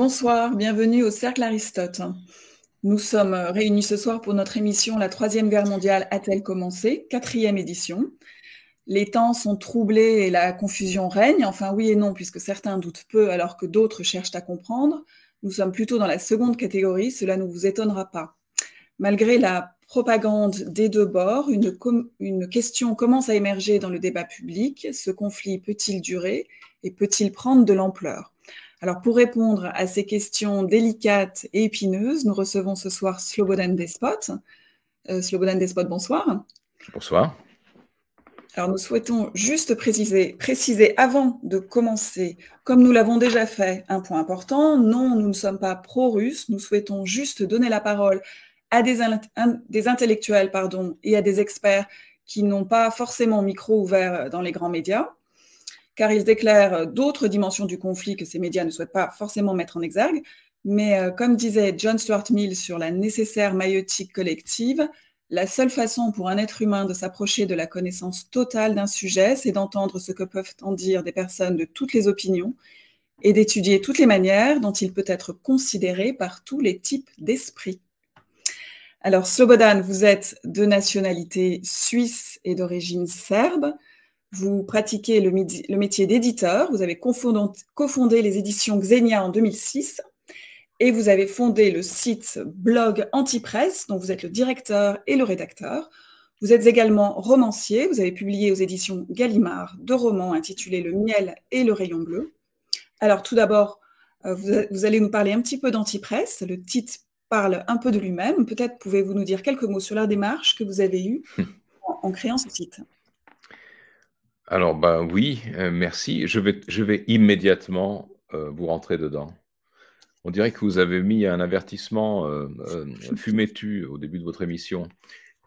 Bonsoir, bienvenue au Cercle Aristote. Nous sommes réunis ce soir pour notre émission La Troisième Guerre mondiale a-t-elle commencé Quatrième édition. Les temps sont troublés et la confusion règne, enfin oui et non, puisque certains doutent peu alors que d'autres cherchent à comprendre. Nous sommes plutôt dans la seconde catégorie, cela ne vous étonnera pas. Malgré la propagande des deux bords, une, une question commence à émerger dans le débat public. Ce conflit peut-il durer et peut-il prendre de l'ampleur alors pour répondre à ces questions délicates et épineuses, nous recevons ce soir Slobodan Despot. Euh, Slobodan Despot, bonsoir. Bonsoir. Alors nous souhaitons juste préciser, préciser avant de commencer, comme nous l'avons déjà fait, un point important. Non, nous ne sommes pas pro-russes, nous souhaitons juste donner la parole à des, des intellectuels pardon, et à des experts qui n'ont pas forcément micro ouvert dans les grands médias car ils déclarent euh, d'autres dimensions du conflit que ces médias ne souhaitent pas forcément mettre en exergue. Mais euh, comme disait John Stuart Mill sur la nécessaire maïotique collective, la seule façon pour un être humain de s'approcher de la connaissance totale d'un sujet, c'est d'entendre ce que peuvent en dire des personnes de toutes les opinions et d'étudier toutes les manières dont il peut être considéré par tous les types d'esprits. Alors, Slobodan, vous êtes de nationalité suisse et d'origine serbe. Vous pratiquez le, métier d'éditeur. Vous avez cofondé les éditions Xenia en 2006 et vous avez fondé le site blog Antipresse, dont vous êtes le directeur et le rédacteur. Vous êtes également romancier. Vous avez publié aux éditions Gallimard deux romans intitulés Le miel et le rayon bleu. Alors, tout d'abord, euh, vous, allez nous parler un petit peu d'Antipresse. Le titre parle un peu de lui-même. Peut-être pouvez-vous nous dire quelques mots sur la démarche que vous avez eue hum. en créant ce site alors, ben oui, euh, merci. Je vais immédiatement, euh, vous rentrer dedans. On dirait que vous avez mis un avertissement, euh, fumé tu au début de votre émission,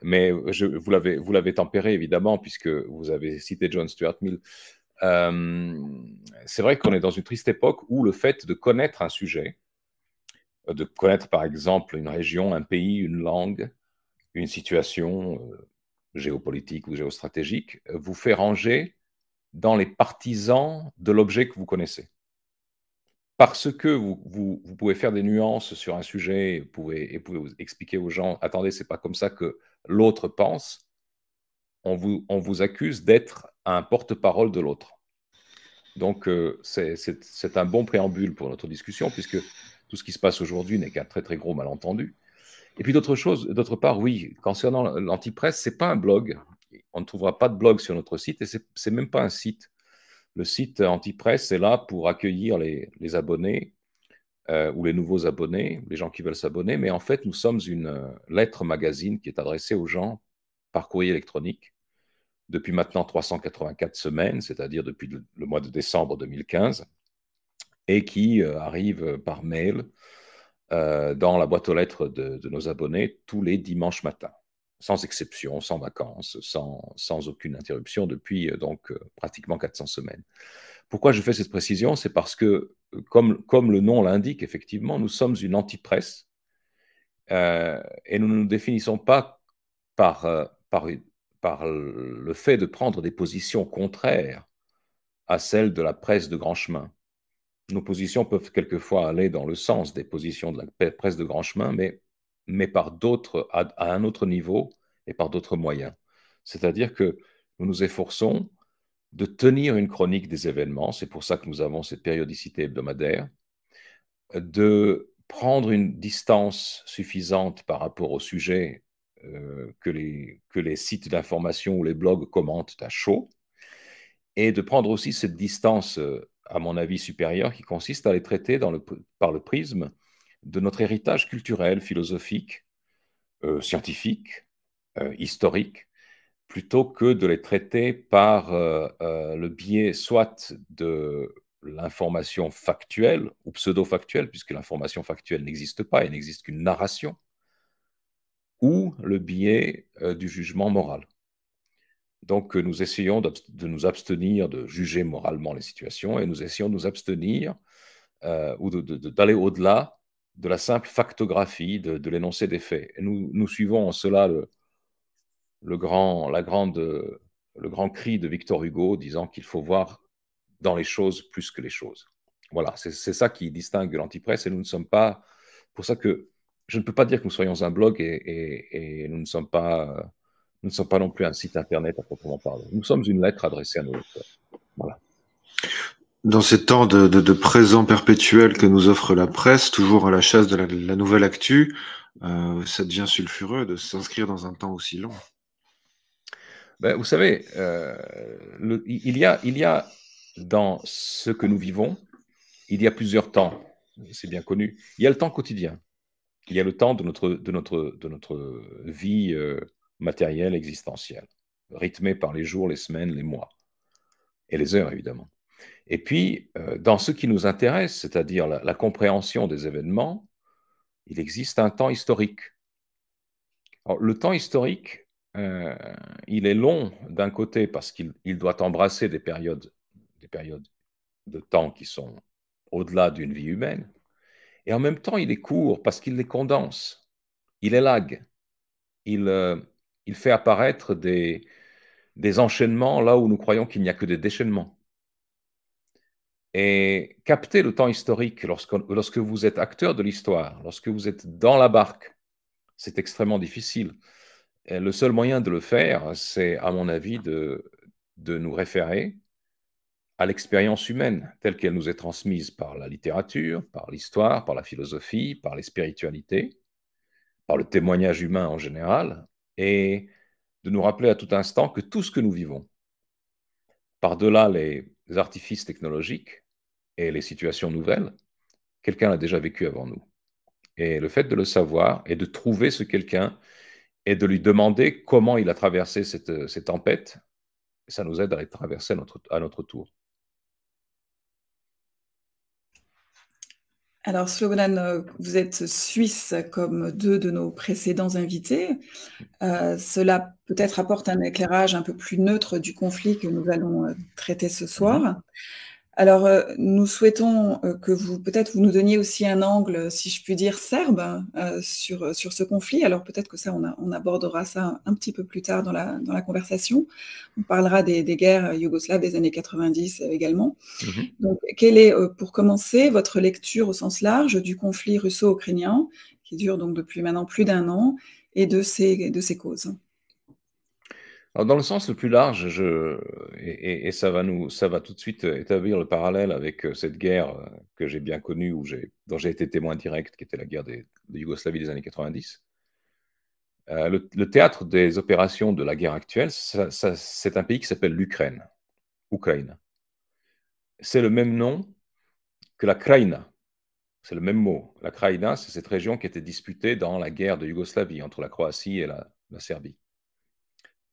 mais vous l'avez vous l'avez tempéré évidemment puisque vous avez cité John Stuart Mill. c'est vrai qu'on est dans une triste époque où le fait de connaître un sujet, de connaître par exemple une région, un pays, une langue, une situation, géopolitique ou géostratégique euh, vous fait ranger dans les partisans de l'objet que vous connaissez. Parce que vous, pouvez faire des nuances sur un sujet vous pouvez, pouvez vous expliquer aux gens attendez, c'est pas comme ça que l'autre pense. On vous, on vous accuse d'être un porte-parole de l'autre. Donc, euh, c'est un bon préambule pour notre discussion, puisque tout ce qui se passe aujourd'hui n'est qu'un très, très gros malentendu. Et puis d'autre part, oui, concernant l'antipresse, ce n'est pas un blog. On ne trouvera pas de blog sur notre site et ce n'est même pas un site. Le site antipresse est là pour accueillir les, abonnés euh, ou les nouveaux abonnés, les gens qui veulent s'abonner. Mais en fait, nous sommes une euh, lettre magazine qui est adressée aux gens par courrier électronique depuis maintenant 384 semaines, c'est-à-dire depuis le, mois de décembre 2015, et qui euh, arrive par mail euh, dans la boîte aux lettres de, nos abonnés tous les dimanches matins, sans exception, sans vacances, sans, sans aucune interruption depuis euh, donc euh, pratiquement 400 semaines. Pourquoi je fais cette précision C'est parce que, comme, comme le nom l'indique, effectivement, nous sommes une antipresse et nous ne nous définissons pas par, par, par le fait de prendre des positions contraires à celles de la presse de grand chemin nos positions peuvent quelquefois aller dans le sens des positions de la presse de grand chemin, mais, mais par d'autres, à, un autre niveau et par d'autres moyens. C'est-à-dire que nous nous efforçons de tenir une chronique des événements, c'est pour ça que nous avons cette périodicité hebdomadaire, de prendre une distance suffisante par rapport au sujet euh, que, les, que les sites d'information ou les blogs commentent à chaud, et de prendre aussi cette distance euh, à mon avis, supérieur, qui consiste à les traiter par le prisme de notre héritage culturel, philosophique, euh, scientifique, euh, historique, plutôt que de les traiter par euh, le biais soit de l'information factuelle ou pseudo-factuelle, puisque l'information factuelle n'existe pas, il n'existe qu'une narration, ou le biais du jugement moral. Donc nous essayons de nous abstenir de juger moralement les situations et nous essayons de nous abstenir euh, ou d'aller au-delà de la simple factographie de, l'énoncé des faits. Et nous, nous, suivons en cela le, le, grand, la grande, le grand cri de Victor Hugo disant qu'il faut voir dans les choses plus que les choses. Voilà, c'est ça qui distingue l'antipresse et nous ne sommes pas. Pour ça que je ne peux pas dire que nous soyons un blog et nous ne sommes pas euh, nous ne sommes pas non plus un site internet à proprement parler. Nous sommes une lettre adressée à nos lecteurs. Voilà. Dans ces temps de, présent perpétuel que nous offre la presse, toujours à la chasse de la, nouvelle actu, euh, ça devient sulfureux de s'inscrire dans un temps aussi long. Ben, vous savez, euh, il, y a, il y a dans ce que nous vivons, il y a plusieurs temps, c'est bien connu. Il y a le temps quotidien, il y a le temps de notre, de notre, de notre vie euh, matériel existentiel rythmé par les jours, les semaines, les mois et les heures, évidemment. Et puis, euh, dans ce qui nous intéresse, c'est-à-dire la, compréhension des événements, il existe un temps historique. le temps historique, euh, il est long d'un côté parce qu'il doit embrasser des périodes, des périodes de temps qui sont au-delà d'une vie humaine, et en même temps il est court parce qu'il les condense, il élague, il, euh, il fait apparaître des, enchaînements là où nous croyons qu'il n'y a que des déchaînements. Et capter le temps historique lorsque, lorsque vous êtes acteur de l'histoire, lorsque vous êtes dans la barque, c'est extrêmement difficile. le seul moyen de le faire, c'est, à mon avis, de, de nous référer à l'expérience humaine telle qu'elle nous est transmise par la littérature, par l'histoire, par la philosophie, par les spiritualités, par le témoignage humain en général, et de nous rappeler à tout instant que tout ce que nous vivons, par-delà les artifices technologiques et les situations nouvelles, quelqu'un l'a déjà vécu avant nous. Et le fait de le savoir et de trouver ce quelqu'un et de lui demander comment il a traversé cette, euh, tempêtes, tempête, ça nous aide à les traverser à notre tour. Alors, Slobodan, euh, vous êtes suisse comme deux de nos précédents invités. Euh, cela peut-être apporte un éclairage un peu plus neutre du conflit que nous allons euh, traiter ce soir. Mm-hmm. Alors, euh, nous souhaitons euh, que vous, peut-être, vous nous donniez aussi un angle, si je puis dire, serbe euh, sur, sur ce conflit. Alors, peut-être que ça, on, abordera ça un, petit peu plus tard dans la, dans la conversation. On parlera des, des guerres yougoslaves des années 90 également. Mhm. Donc, quelle est, pour commencer, votre lecture au sens large du conflit russo-ukrainien, qui dure donc depuis maintenant plus d'un an, et de ses, de ses causes dans le sens le plus large, et, ça, va nous, tout de suite établir le parallèle avec euh, cette guerre euh, que j'ai bien connue, dont j'ai été témoin direct, qui était la guerre de Yougoslavie des années 90. Euh, le, théâtre des opérations de la guerre actuelle, c'est un pays qui s'appelle l'Ukraine. Ukraine. C'est le même nom que la Kraïna. C'est le même mot. La Kraïna, c'est cette région qui était disputée dans la guerre de Yougoslavie entre la Croatie et la Serbie.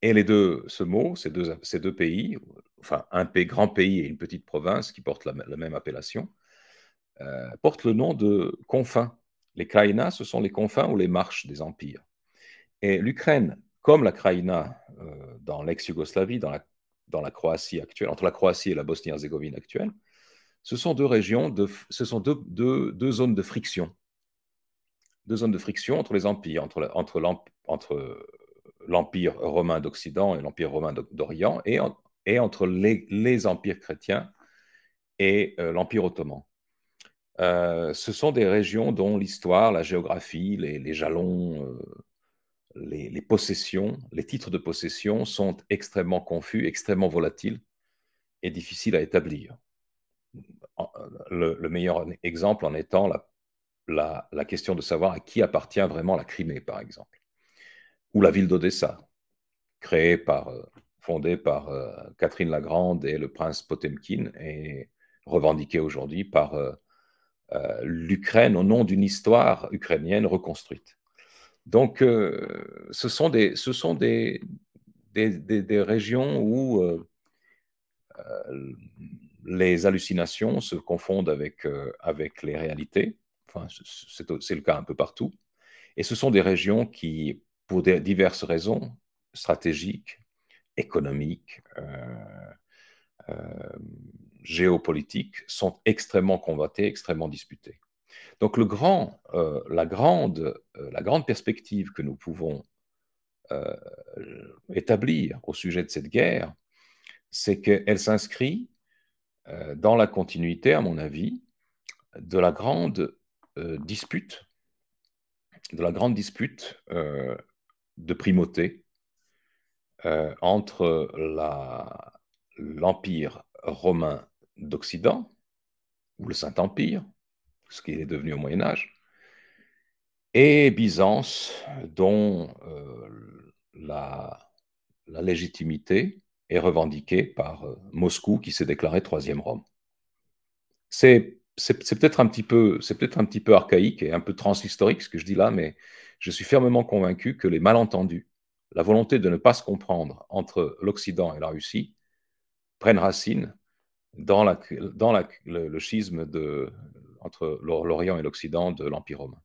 Et les deux, ce mot, ces deux, ces deux pays, enfin un pays, grand pays et une petite province qui portent la, même appellation, euh, portent le nom de confins. Les Kraïnas, ce sont les confins ou les marches des empires. Et l'Ukraine, comme la Kraïna euh, dans l'ex-Yougoslavie, dans la, dans la Croatie actuelle, entre la Croatie et la Bosnie-Herzégovine actuelle, ce sont deux régions, de, ce sont deux, zones de friction. Deux zones de friction entre les empires, entre, entre, entre l'Empire romain d'Occident et l'Empire romain d'Orient, et, entre les, empires chrétiens et euh, l'Empire ottoman. Euh, ce sont des régions dont l'histoire, la géographie, les, jalons, euh, les, possessions, les titres de possession sont extrêmement confus, extrêmement volatiles et difficiles à établir. Le, meilleur exemple en étant la question de savoir à qui appartient vraiment la Crimée, par exemple ou la ville d'Odessa, créée par, euh, fondée par euh, Catherine la Grande et le prince Potemkin, et revendiquée aujourd'hui par euh, l'Ukraine au nom d'une histoire ukrainienne reconstruite. Donc, ce sont des, ce sont des, des, des, régions où les hallucinations se confondent avec, avec les réalités. Enfin, c'est le cas un peu partout. Et ce sont des régions qui pour diverses raisons stratégiques, économiques, euh, euh, géopolitiques, sont extrêmement combattées, extrêmement disputées. Donc euh, la, grande, perspective que nous pouvons établir au sujet de cette guerre, c'est qu'elle s'inscrit dans la continuité, à mon avis, de la grande dispute, de la grande dispute de primauté euh, entre l'Empire romain d'Occident, ou le Saint-Empire, ce qui est devenu au Moyen Âge, et Byzance, dont euh, la, légitimité est revendiquée par euh, Moscou, qui s'est déclaré troisième Rome. C'est peut-être un, peut un petit peu archaïque et un peu transhistorique ce que je dis là, mais je suis fermement convaincu que les malentendus, la volonté de ne pas se comprendre entre l'Occident et la Russie, prennent racine dans, la, dans le, schisme de, entre l'Orient et l'Occident de l'Empire romain.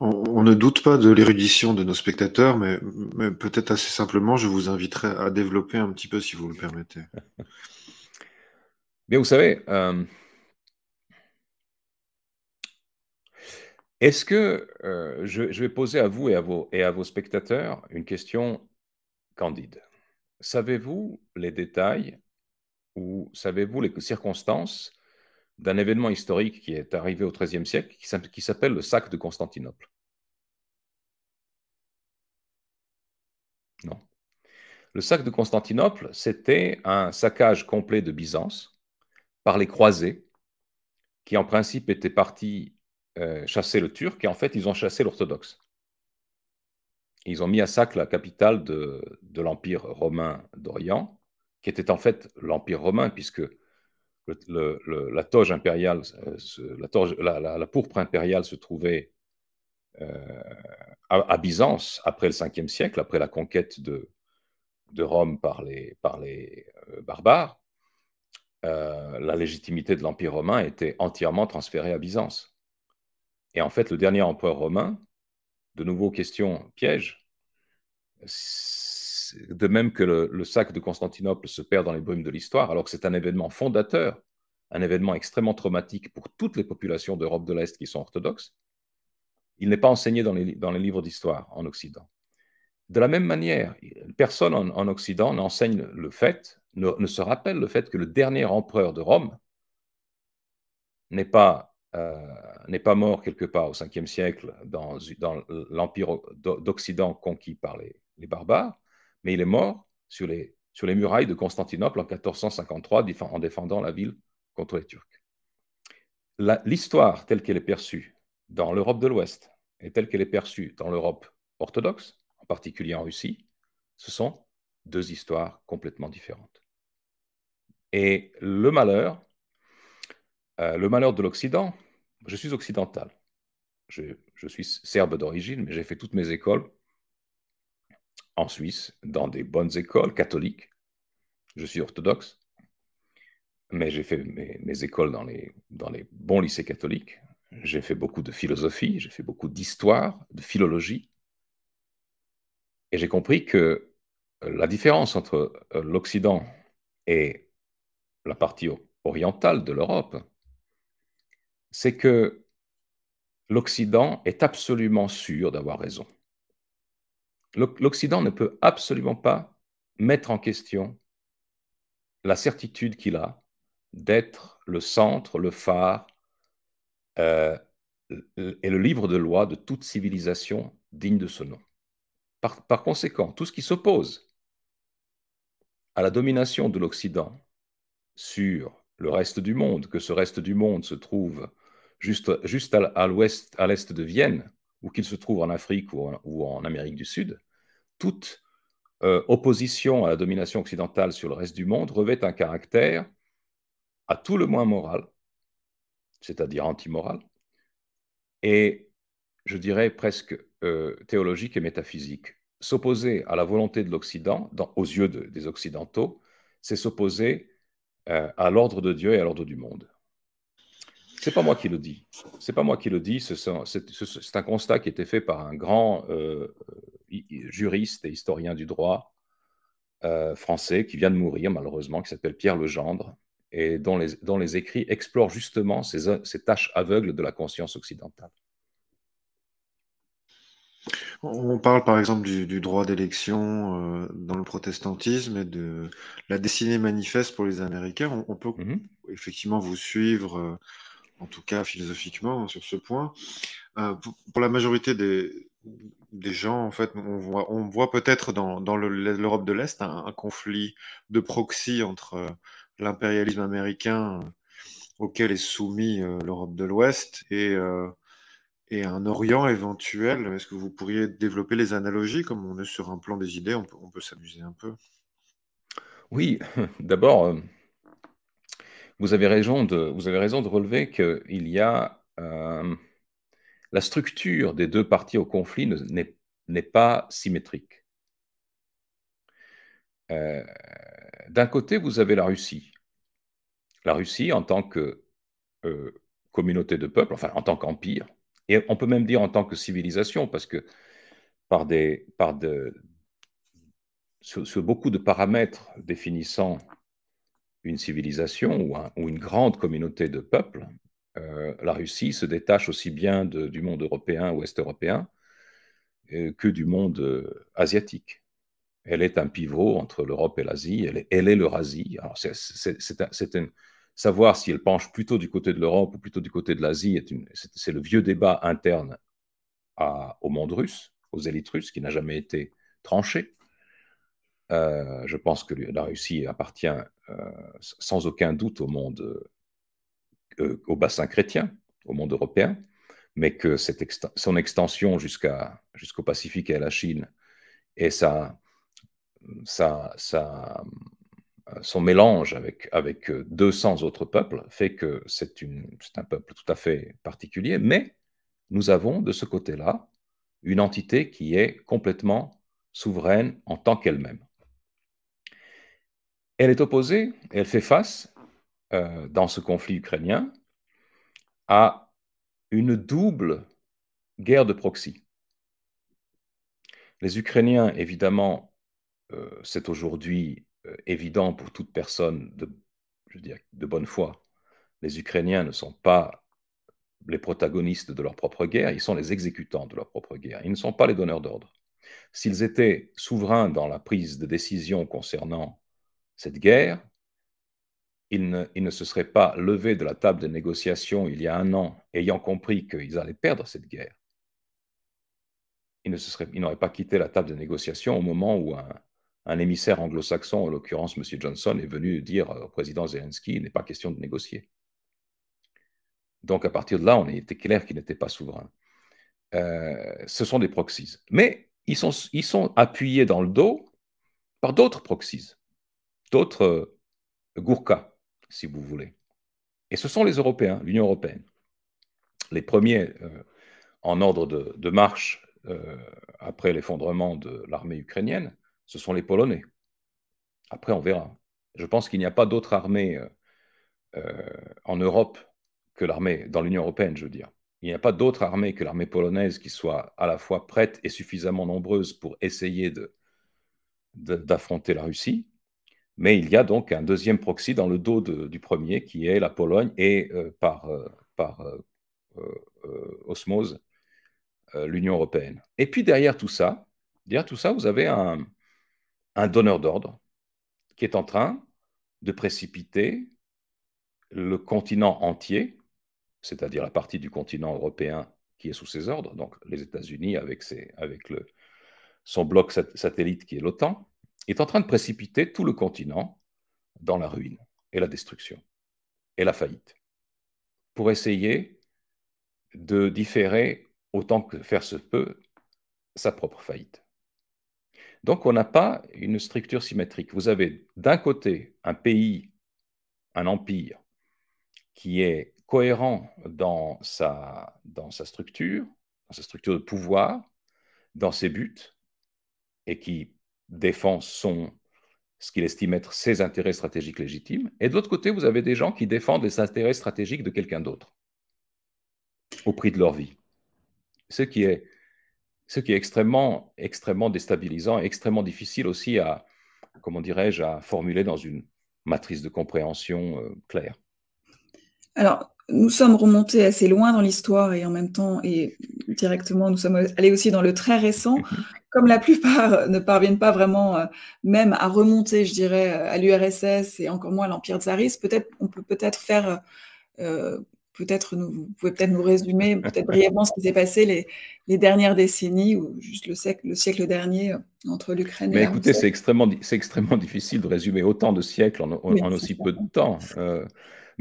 On, ne doute pas de l'érudition de nos spectateurs, mais, peut-être assez simplement, je vous inviterai à développer un petit peu si vous le permettez. Bien, vous savez, euh, Est-ce que euh, je, vais poser à vous et à vos, et à vos spectateurs une question candide Savez-vous les détails ou savez-vous les circonstances d'un événement historique qui est arrivé au XIIIe siècle qui s'appelle le sac de Constantinople Non. Le sac de Constantinople, c'était un saccage complet de Byzance par les croisés, qui en principe étaient partis euh, chassé le turc et en fait, ils ont chassé l'orthodoxe. Ils ont mis à sac la capitale de, l'Empire romain d'Orient, qui était en fait l'Empire romain, puisque la toge impériale, euh, la, pourpre impériale se trouvait euh, à, Byzance après le 5 siècle, après la conquête de, de Rome par les, par les barbares. la légitimité de l'Empire romain était entièrement transférée à Byzance. Et en fait, le dernier empereur romain, de nouveau question piège, de même que le, sac de Constantinople se perd dans les brumes de l'histoire, alors que c'est un événement fondateur, un événement extrêmement traumatique pour toutes les populations d'Europe de l'Est qui sont orthodoxes, il n'est pas enseigné dans les, dans les livres d'histoire en Occident. De la même manière, personne en, Occident n'enseigne le fait, ne se rappelle le fait que le dernier empereur de Rome n'est pas euh, n'est pas mort quelque part au 5e siècle dans, l'empire d'Occident conquis par les, barbares, mais il est mort sur les, sur les murailles de Constantinople en 1453 en défendant la ville contre les Turcs. L'histoire telle qu'elle est perçue dans l'Europe de l'Ouest et telle qu'elle est perçue dans l'Europe orthodoxe, en particulier en Russie, ce sont deux histoires complètement différentes. Et le malheur, euh, le malheur de l'Occident, je suis occidental. Je, suis serbe d'origine, mais j'ai fait toutes mes écoles en Suisse, dans des bonnes écoles catholiques. Je suis orthodoxe, mais j'ai fait mes, mes, écoles dans les, dans les bons lycées catholiques. J'ai fait beaucoup de philosophie, j'ai fait beaucoup d'histoire, de philologie. Et j'ai compris que la différence entre euh, l'Occident et la partie orientale de l'Europe, c'est que l'Occident est absolument sûr d'avoir raison. L'Occident ne peut absolument pas mettre en question la certitude qu'il a d'être le centre, le phare euh, et le livre de loi de toute civilisation digne de ce nom. par conséquent, tout ce qui s'oppose à la domination de l'Occident sur le reste du monde, que ce reste du monde se trouve juste, à l'ouest, à l'est de Vienne, ou qu'il se trouve en Afrique ou en, Amérique du Sud, toute euh, opposition à la domination occidentale sur le reste du monde revêt un caractère à tout le moins moral, c'est-à-dire antimoral, et je dirais presque euh, théologique et métaphysique. S'opposer à la volonté de l'Occident, aux yeux des Occidentaux, c'est s'opposer euh, à l'ordre de Dieu et à l'ordre du monde. C'est pas moi qui le dis. C'est pas moi qui le dis. C'est un constat qui a été fait par un grand euh, juriste et historien du droit euh, français qui vient de mourir malheureusement, qui s'appelle Pierre Legendre et dont les, écrits explorent justement ces, tâches aveugles de la conscience occidentale. On parle par exemple du, droit d'élection euh, dans le protestantisme et de la destinée manifeste pour les Américains. On, peut mm-hmm. effectivement vous suivre en tout cas philosophiquement, hein, sur ce point. Euh, pour, la majorité des, gens, en fait, on voit, on voit peut-être dans, l'Europe de l'Est un, conflit de proxy entre euh, l'impérialisme américain euh, auquel est soumis l'Europe de l'Ouest et et un Orient éventuel. Est-ce que vous pourriez développer les analogies Comme on est sur un plan des idées, on peut, peut s'amuser un peu. Oui, d'abord, vous avez raison de, vous avez raison de relever qu'il y a euh, la structure des deux parties au conflit n'est, pas symétrique. Euh, d'un côté, vous avez la Russie. La Russie en tant que euh, communauté de peuple, enfin en tant qu'empire, et on peut même dire en tant que civilisation, parce que par des, par de, beaucoup de paramètres définissant une civilisation ou, une grande communauté de peuples, euh, la Russie se détache aussi bien du monde européen, ouest-européen, euh, que du monde euh, asiatique. Elle est un pivot entre l'Europe et l'Asie, elle est, elle est l'Eurasie. savoir si elle penche plutôt du côté de l'Europe ou plutôt du côté de l'Asie, est une, c'est le vieux débat interne à, au monde russe, aux élites russes, qui n'a jamais été tranché. je pense que la Russie appartient euh, sans aucun doute au monde, euh, euh, au bassin chrétien, au monde européen, mais que son extension jusqu'au Pacifique et à la Chine et son mélange avec, avec 200 autres peuples fait que c'est un peuple tout à fait particulier, mais nous avons de ce côté-là une entité qui est complètement souveraine en tant qu'elle-même elle est opposée, elle fait face, euh, dans ce conflit ukrainien, à une double guerre de proxy. Les Ukrainiens, évidemment, euh, c'est aujourd'hui euh, évident pour toute personne de, je de bonne foi. Les Ukrainiens ne sont pas les protagonistes de leur propre guerre, ils sont les exécutants de leur propre guerre. Ils ne sont pas les donneurs d'ordre. S'ils étaient souverains dans la prise de décision concernant cette guerre, ils ne, se seraient pas levés de la table de négociation il y a un an, ayant compris qu'ils allaient perdre cette guerre. Ils n'auraient pas quitté la table de négociation au moment où un, émissaire anglo-saxon, en l'occurrence M. Johnson, est venu dire au président Zelensky il n'est pas question de négocier. Donc à partir de là, on était clair qu'ils n'étaient pas souverains. Euh, ce sont des proxies. Mais ils sont, ils sont appuyés dans le dos par d'autres proxies d'autres euh, gourkas si vous voulez. Et ce sont les Européens, l'Union européenne. Les premiers euh, en ordre de, marche euh, après l'effondrement de l'armée ukrainienne, ce sont les Polonais. Après, on verra. Je pense qu'il n'y a pas d'autre armée en Europe que l'armée, dans l'Union européenne, je veux dire. Il n'y a pas d'autre armée que l'armée polonaise qui soit à la fois prête et suffisamment nombreuse pour essayer d'affronter de, la Russie, mais il y a donc un deuxième proxy dans le dos du premier, qui est la Pologne, et euh, par, euh, euh, osmose, l'Union européenne. Et puis derrière tout ça, derrière tout ça, vous avez un, donneur d'ordre qui est en train de précipiter le continent entier, c'est-à-dire la partie du continent européen qui est sous ses ordres, donc les États-Unis avec, son bloc satellite qui est l'OTAN, est en train de précipiter tout le continent dans la ruine et la destruction et la faillite pour essayer de différer autant que faire se peut sa propre faillite. Donc on n'a pas une structure symétrique. Vous avez d'un côté un pays, un empire, qui est cohérent dans sa, dans sa structure, dans sa structure de pouvoir, dans ses buts, et qui défend son, ce qu'il estime être ses intérêts stratégiques légitimes, et de l'autre côté, vous avez des gens qui défendent les intérêts stratégiques de quelqu'un d'autre, au prix de leur vie. Ce qui est, ce qui est extrêmement, extrêmement déstabilisant, et extrêmement difficile aussi à, comment dirais-je, à formuler dans une matrice de compréhension euh, claire. Alors, nous sommes remontés assez loin dans l'histoire et en même temps, et directement, nous sommes allés aussi dans le très récent. Comme la plupart ne parviennent pas vraiment euh, même à remonter, je dirais, euh, à l'URSS et encore moins à l'Empire tsariste, peut-être on peut peut-être faire, euh, peut-être vous pouvez peut-être nous résumer peut-être brièvement ce qui s'est passé les, dernières décennies ou juste le siècle, dernier entre l'Ukraine et Mais écoutez, c'est extrêmement, extrêmement difficile de résumer autant de siècles en, aussi peu de temps.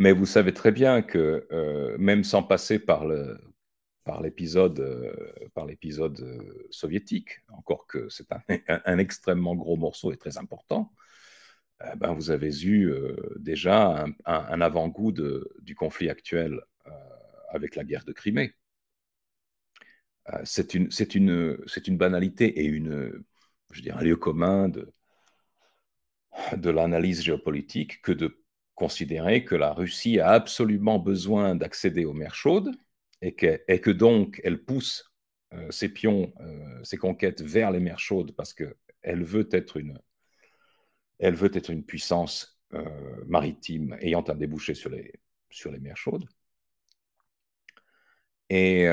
Mais vous savez très bien que euh, même sans passer par le par l'épisode euh, par l'épisode euh, soviétique, encore que c'est un, extrêmement gros morceau et très important, eh ben vous avez eu déjà un, avant-goût du conflit actuel avec la guerre de Crimée. c'est une c'est une c'est une banalité et une je dirais un lieu commun de de l'analyse géopolitique que de considérer que la Russie a absolument besoin d'accéder aux mers chaudes et que, donc elle pousse euh, ses pions, euh, ses conquêtes vers les mers chaudes parce qu'elle veut être une, veut être une puissance euh, maritime ayant un débouché sur les, sur les mers chaudes. Et,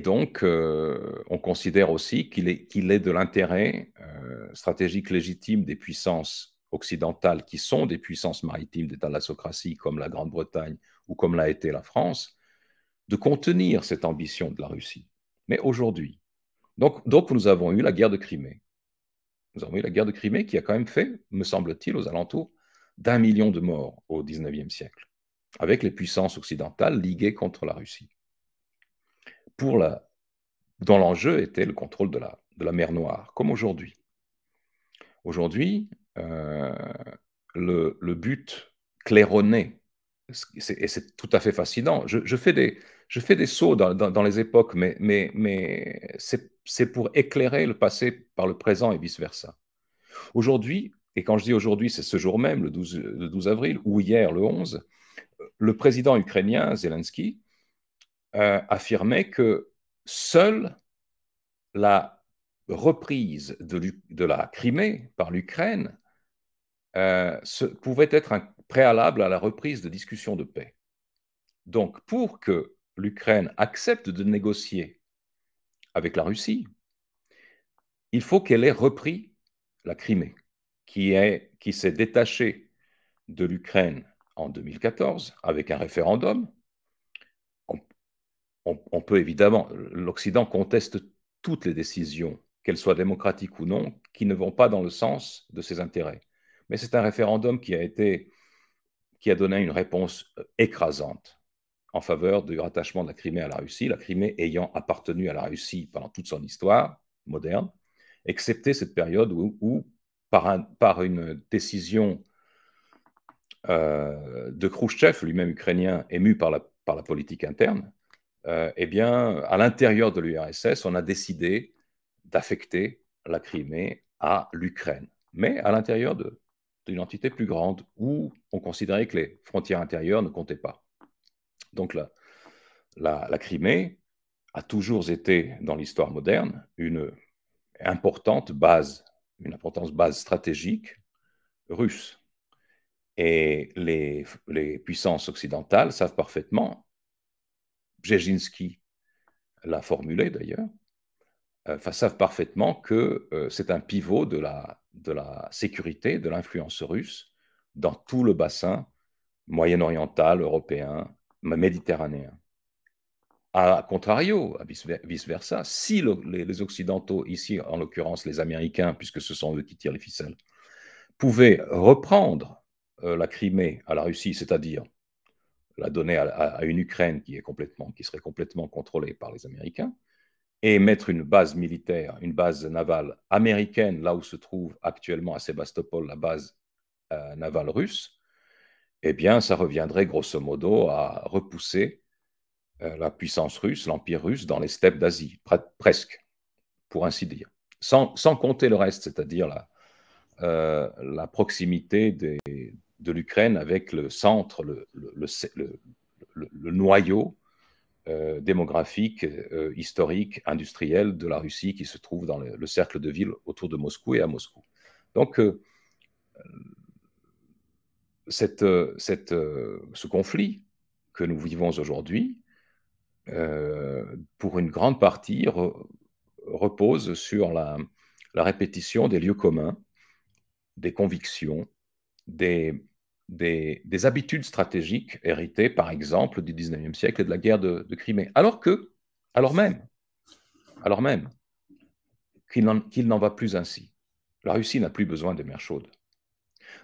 donc, on considère aussi qu'il est, qu'il est de l'intérêt stratégique légitime des puissances occidentales qui sont des puissances maritimes d'État la Socratie, comme la Grande-Bretagne ou comme l'a été la France, de contenir cette ambition de la Russie. Mais aujourd'hui, donc, donc nous avons eu la guerre de Crimée. Nous avons eu la guerre de Crimée qui a quand même fait, me semble-t-il, aux alentours d'un million de morts au XIXe siècle, avec les puissances occidentales liguées contre la Russie, pour la, dont l'enjeu était le contrôle de la, de la mer Noire, comme aujourd'hui. Aujourd'hui, euh, le, but claironné. Et c'est tout à fait fascinant. Je, fais, des, je fais des sauts dans, les époques, mais, mais, mais c'est pour éclairer le passé par le présent et vice-versa. Aujourd'hui, et quand je dis aujourd'hui, c'est ce jour même, le 12, 12, avril, ou hier, le 11, le président ukrainien Zelensky euh, affirmait que seule la reprise de, de la Crimée par l'Ukraine euh, ce pouvait être un préalable à la reprise de discussions de paix. Donc, pour que l'Ukraine accepte de négocier avec la Russie, il faut qu'elle ait repris la Crimée, qui s'est qui détachée de l'Ukraine en 2014 avec un référendum. on peut évidemment, l'Occident conteste toutes les décisions, qu'elles soient démocratiques ou non, qui ne vont pas dans le sens de ses intérêts c'est un référendum qui a été qui a donné une réponse euh, écrasante en faveur du rattachement de la Crimée à la Russie, la Crimée ayant appartenu à la Russie pendant toute son histoire moderne, excepté cette période où, par, une décision euh, de Khrouchtchev, lui-même ukrainien, ému par la, par politique interne, euh, eh bien, à l'intérieur de l'URSS, on a décidé d'affecter la Crimée à l'Ukraine, mais à l'intérieur de, d'une entité plus grande où on considérait que les frontières intérieures ne comptaient pas. Donc la, la, Crimée a toujours été, dans l'histoire moderne, une importante base, une importante base stratégique russe. Et les, les puissances occidentales savent parfaitement, Brzezinski l'a formulé d'ailleurs, euh, savent parfaitement que euh, c'est un pivot de la de la sécurité, de l'influence russe dans tout le bassin moyen-oriental, européen, méditerranéen. A contrario, vice-versa, si les, Occidentaux, ici en l'occurrence les Américains, puisque ce sont eux qui tirent les ficelles, pouvaient reprendre euh, la Crimée à la Russie, c'est-à-dire la donner à, une Ukraine qui, est complètement, qui serait complètement contrôlée par les Américains, et mettre une base militaire, une base navale américaine, là où se trouve actuellement à Sébastopol la base euh, navale russe, eh bien, ça reviendrait grosso modo à repousser euh, la puissance russe, l'Empire russe, dans les steppes d'Asie, presque, pour ainsi dire. Sans, compter le reste, c'est-à-dire la, euh, la proximité des, de l'Ukraine avec le centre, le, le noyau euh, démographique, euh, historique, industriel de la Russie qui se trouve dans le, cercle de villes autour de Moscou et à Moscou. Donc, euh, ce conflit que nous vivons aujourd'hui, pour une grande partie, repose sur la, la répétition des lieux communs, des convictions, des, des, habitudes stratégiques héritées, par exemple, du 19e siècle et de la guerre de, Crimée. Alors que, alors même, alors même qu'il n'en va plus ainsi. La Russie n'a plus besoin de mers chaudes.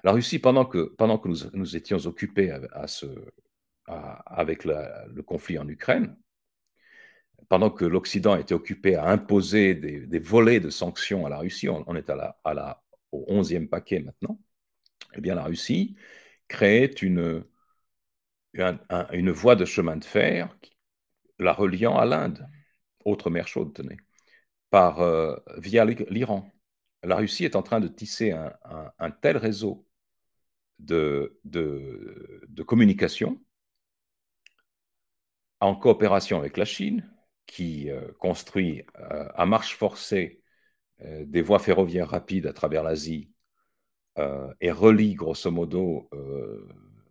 La Russie, pendant que, pendant que nous, étions occupés à, ce, avec le conflit en Ukraine, pendant que l'Occident était occupé à imposer des, volets de sanctions à la Russie, on, est à au 11e paquet maintenant, eh bien la Russie créer une, une, voie de chemin de fer la reliant à l'Inde, autre mer chaude, tenez, par, euh, via l'Iran. La Russie est en train de tisser un, tel réseau de, de, communication en coopération avec la Chine, qui euh, construit euh, à marche forcée des voies ferroviaires rapides à travers l'Asie euh, et relie grosso modo euh,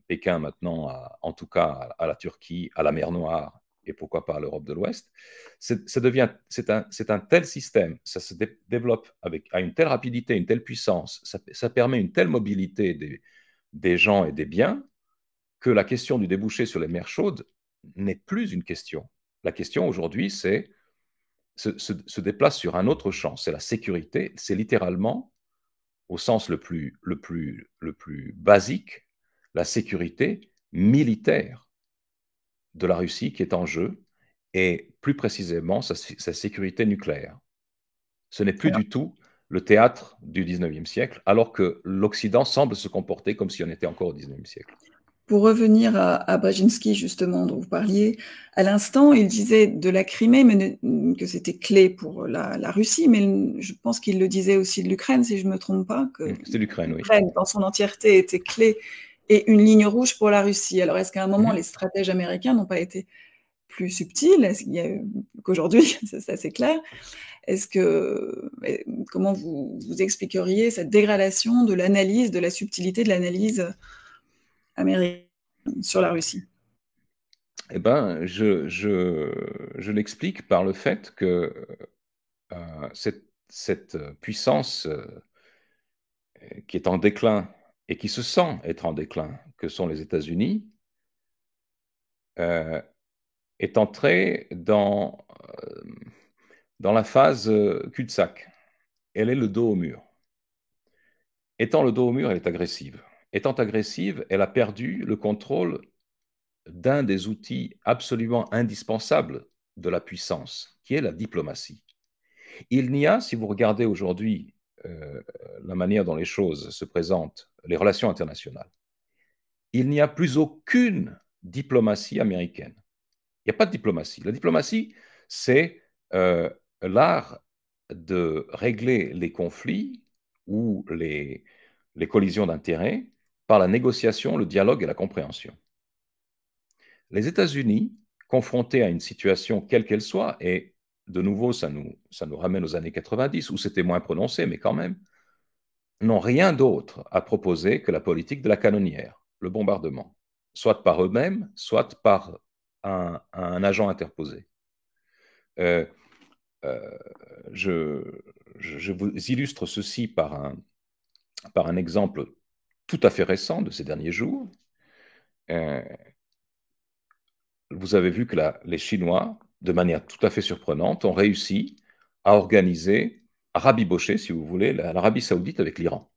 Pékin maintenant, en tout cas à, la Turquie, à la mer Noire et pourquoi pas à l'Europe de l'Ouest, c'est un, tel système, ça se développe avec, à une telle rapidité, une telle puissance, ça, permet une telle mobilité des, des, gens et des biens que la question du débouché sur les mers chaudes n'est plus une question. La question aujourd'hui, c'est se, se, déplace sur un autre champ, c'est la sécurité, c'est littéralement au sens le plus, le plus, le plus basique, la sécurité militaire de la Russie qui est en jeu, et plus précisément sa, sa sécurité nucléaire. Ce n'est plus du tout le théâtre du 19e siècle, alors que l'Occident semble se comporter comme si on était encore au 19e siècle pour revenir à, Brzezinski, justement, dont vous parliez, à l'instant, il disait de la Crimée mais que c'était clé pour la, Russie, mais je pense qu'il le disait aussi de l'Ukraine, si je ne me trompe pas. Que mm, l'Ukraine, oui. dans son entièreté, était clé et une ligne rouge pour la Russie. Alors, est-ce qu'à un moment, mm-hmm. les stratèges américains n'ont pas été plus subtils qu'aujourd'hui, Ça, c'est clair Est-ce que comment vous expliqueriez cette dégradation de l'analyse, de la subtilité de l'analyse américaine sur la Russie Eh bien, je, je, l'explique par le fait que euh, cette, puissance euh, qui est en déclin et qui se sent être en déclin, que sont les États-Unis, euh, est entrée dans, dans la phase cul-de-sac. Elle est le dos au mur. Étant le dos au mur, elle est agressive étant agressive, elle a perdu le contrôle d'un des outils absolument indispensables de la puissance, qui est la diplomatie. Il n'y a, si vous regardez aujourd'hui euh, la manière dont les choses se présentent, les relations internationales, il n'y a plus aucune diplomatie américaine. Il n'y a pas de diplomatie. La diplomatie, c'est euh, l'art de régler les conflits ou les collisions d'intérêts par la négociation, le dialogue et la compréhension. Les États-Unis, confrontés à une situation quelle qu'elle soit, et de nouveau, ça nous, ramène aux années 90, où c'était moins prononcé, mais quand même, n'ont rien d'autre à proposer que la politique de la canonnière, le bombardement, soit par eux-mêmes, soit par un, agent interposé. Euh, euh, je, vous illustre ceci par un, par un exemple tout à fait récent de ces derniers jours, euh, vous avez vu que les Chinois, de manière tout à fait surprenante, ont réussi à organiser, à rabibocher, si vous voulez, l'Arabie saoudite avec l'Iran.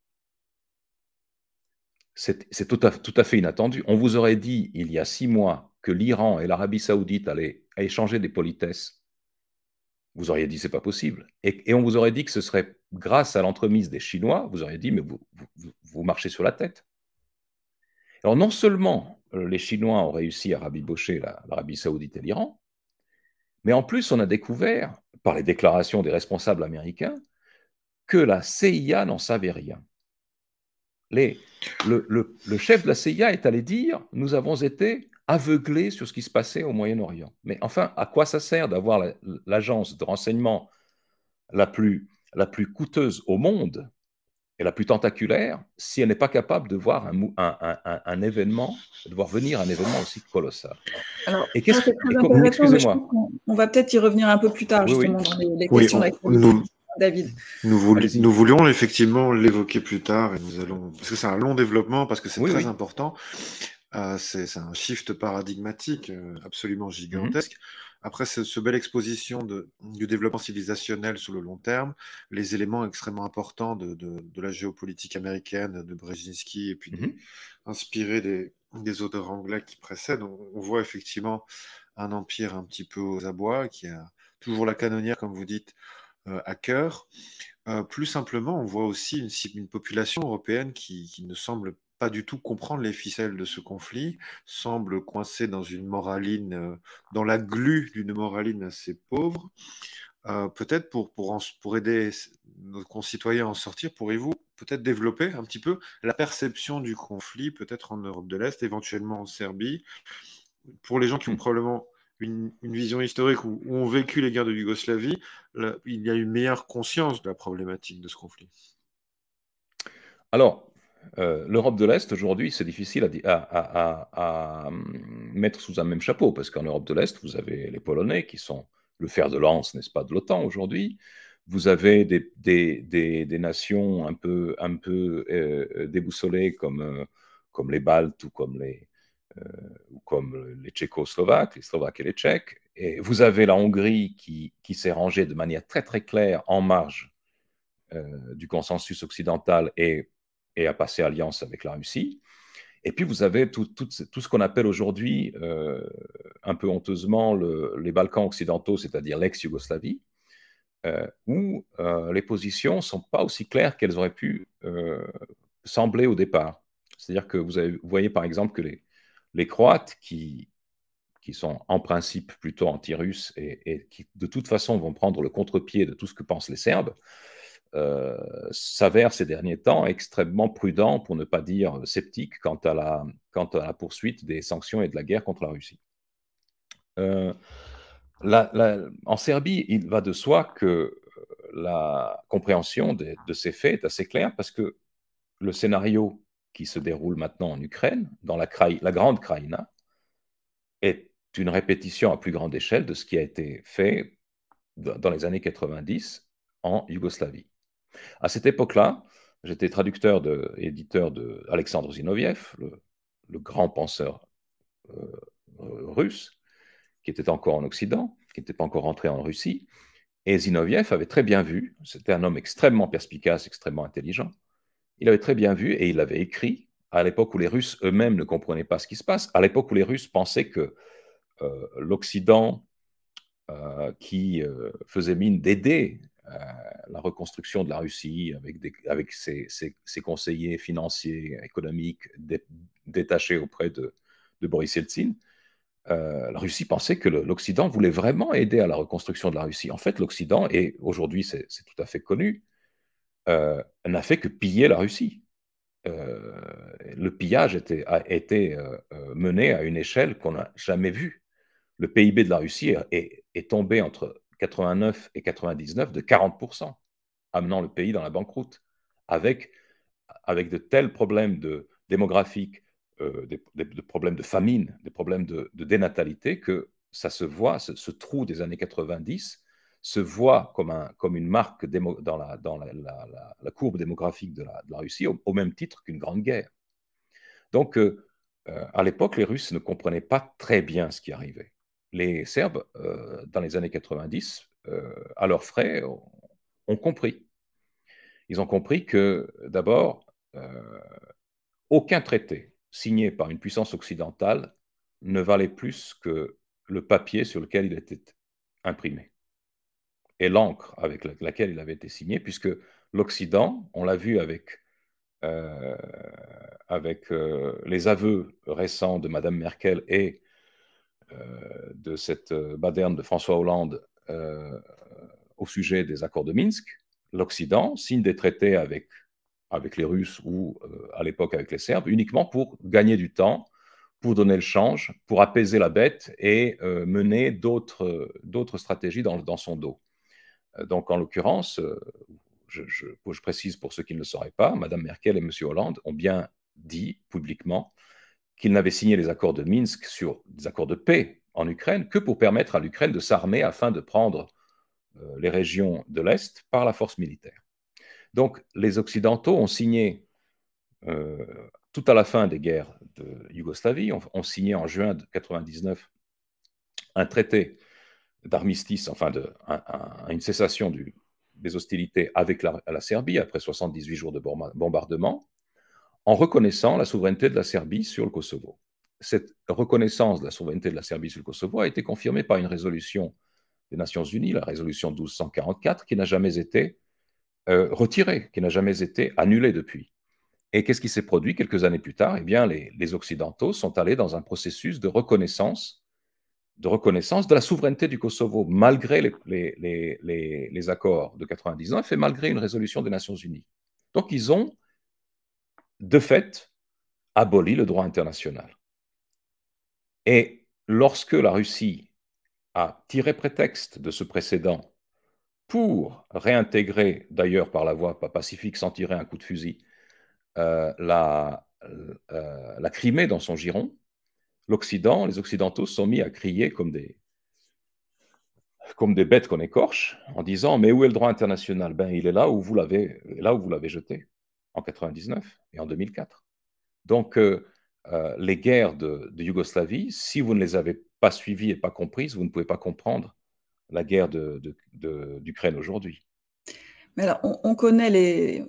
C'est tout, à, fait inattendu. On vous aurait dit il y a six mois que l'Iran et l'Arabie saoudite allaient échanger des politesses. Vous auriez dit c'est pas possible. Et, et on vous aurait dit que ce serait grâce à l'entremise des Chinois, vous auriez dit, mais vous, marchez sur la tête. Alors non seulement euh, les Chinois ont réussi à rabibocher l'Arabie saoudite et l'Iran, mais en plus on a découvert, par les déclarations des responsables américains, que la CIA n'en savait rien. le, le chef de la CIA est allé dire, nous avons été aveuglés sur ce qui se passait au Moyen-Orient. Mais enfin, à quoi ça sert d'avoir l'agence de renseignement la plus la plus coûteuse au monde et la plus tentaculaire si elle n'est pas capable de voir un, événement, de voir venir un événement aussi colossal. On va peut-être y revenir un peu plus tard, justement, dans les, questions nous, David. Nous, voulions effectivement l'évoquer plus tard, et nous allons, parce que c'est un long développement, parce que c'est très important. Ah, c'est un shift paradigmatique euh, absolument gigantesque. Mm-hmm. Après cette belle exposition du développement civilisationnel sur le long terme, les éléments extrêmement importants de, la géopolitique américaine, de Brzezinski, et puis mhm. inspirés des, auteurs anglais qui précèdent, on, voit effectivement un empire un petit peu aux abois, qui a toujours la canonnière, comme vous dites, euh, à cœur. Euh, plus simplement, on voit aussi une, population européenne qui, qui ne semble pas pas du tout comprendre les ficelles de ce conflit, semble coincé dans une moraline, euh, dans la glu d'une moraline assez pauvre. Euh, peut-être pour, pour, pour aider nos concitoyens à en sortir, pourriez-vous peut-être développer un petit peu la perception du conflit, peut-être en Europe de l'Est, éventuellement en Serbie, pour les gens qui ont mmh. probablement une, vision historique ou ont vécu les guerres de Yougoslavie, il y a une meilleure conscience de la problématique de ce conflit. Alors, euh, l'Europe de l'Est, aujourd'hui, c'est difficile à, hum, mettre sous un même chapeau, parce qu'en Europe de l'Est, vous avez les Polonais qui sont le fer de lance, n'est-ce pas, de l'OTAN aujourd'hui. Vous avez des, nations un peu, euh, déboussolées euh, comme, les Baltes ou comme les, Tchécoslovaques, les Slovaques et les Tchèques. Et vous avez la Hongrie qui, qui s'est rangée de manière très très claire en marge du consensus occidental et et à passer alliance avec la Russie. Et puis vous avez tout, ce qu'on appelle aujourd'hui, euh, un peu honteusement, les Balkans occidentaux, c'est-à-dire l'ex-Yougoslavie, euh, où euh, les positions ne sont pas aussi claires qu'elles auraient pu sembler au départ. C'est-à-dire que vous, voyez par exemple que les, les Croates, qui, qui, sont en principe plutôt anti-russes et, et, qui de toute façon vont prendre le contre-pied de tout ce que pensent les Serbes, euh, s'avère ces derniers temps extrêmement prudent, pour ne pas dire sceptique, quant à la, poursuite des sanctions et de la guerre contre la Russie. Euh, en Serbie, il va de soi que euh, la compréhension de, ces faits est assez claire parce que le scénario qui se déroule maintenant en Ukraine, dans la, la grande Kraïna, est une répétition à plus grande échelle de ce qui a été fait dans les années 90 en Yougoslavie. À cette époque-là, j'étais traducteur et éditeur de Zinoviev, le, grand penseur euh, euh, russe, qui était encore en Occident, qui n'était pas encore entré en Russie. Et Zinoviev avait très bien vu, c'était un homme extrêmement perspicace, extrêmement intelligent, il avait très bien vu et il avait écrit, à l'époque où les Russes eux-mêmes ne comprenaient pas ce qui se passe, à l'époque où les Russes pensaient que euh, l'Occident, qui faisait mine d'aider euh, la reconstruction de la Russie avec, ses, conseillers financiers, économiques détachés auprès de, Boris Yeltsin euh, la Russie pensait que l'Occident voulait vraiment aider à la reconstruction de la Russie. En fait, l'Occident, et aujourd'hui c'est tout à fait connu, euh, n'a fait que piller la Russie. le pillage était, a été mené à une échelle qu'on n'a jamais vue. Le PIB de la Russie est tombé entre 89 et 99 de 40%, amenant le pays dans la banqueroute, avec, avec de tels problèmes de, démographiques, euh, des, problèmes de famine, des problèmes de, dénatalité, que ça se voit, ce, trou des années 90 se voit comme, un, comme une marque dans, la, dans la, courbe démographique de la, Russie, au, même titre qu'une grande guerre. Donc, euh, euh, à l'époque, les Russes ne comprenaient pas très bien ce qui arrivait les Serbes, euh, dans les années 90, euh, à leurs frais, ont compris. Ils ont compris que, d'abord, euh, aucun traité signé par une puissance occidentale ne valait plus que le papier sur lequel il était imprimé et l'encre avec laquelle il avait été signé, puisque l'Occident, on l'a vu avec, avec les aveux récents de Mme Merkel et euh, de cette euh, baderne de François Hollande euh, au sujet des accords de Minsk, l'Occident signe des traités avec, les Russes ou à l'époque avec les Serbes uniquement pour gagner du temps, pour donner le change, pour apaiser la bête et mener d'autres, stratégies dans, son dos. Donc, en l'occurrence, je, je, précise pour ceux qui ne le sauraient pas, Madame Merkel et M. Hollande ont bien dit publiquement qu'ils n'avaient signé les accords de Minsk sur des accords de paix en Ukraine que pour permettre à l'Ukraine de s'armer afin de prendre euh, les régions de l'Est par la force militaire. Donc les Occidentaux ont signé, euh, tout à la fin des guerres de Yougoslavie, ont, signé en juin 1999 un traité d'armistice, enfin de, une cessation des hostilités avec la, la Serbie après 78 jours de bombardement, en reconnaissant la souveraineté de la Serbie sur le Kosovo. Cette reconnaissance de la souveraineté de la Serbie sur le Kosovo a été confirmée par une résolution des Nations Unies, la résolution 1244, qui n'a jamais été euh, retirée, qui n'a jamais été annulée depuis. Et qu'est-ce qui s'est produit quelques années plus tard Eh bien, les, Occidentaux sont allés dans un processus de reconnaissance, de reconnaissance de la souveraineté du Kosovo, malgré les, les, accords de 99 et malgré une résolution des Nations Unies. Donc, ils ont de fait, abolit le droit international. Et lorsque la Russie a tiré prétexte de ce précédent pour réintégrer, d'ailleurs par la voie pacifique, sans tirer un coup de fusil, euh, la, euh, la Crimée dans son giron, l'Occident, les Occidentaux sont mis à crier comme des, comme des bêtes qu'on écorche en disant mais où est le droit international Ben il est là où vous l'avez là où vous l'avez jeté en 99 et en 2004. Donc, euh, euh, les guerres de, Yougoslavie, si vous ne les avez pas suivies et pas comprises, vous ne pouvez pas comprendre la guerre d'Ukraine de, de, aujourd'hui. Mais alors, on, on, connaît les,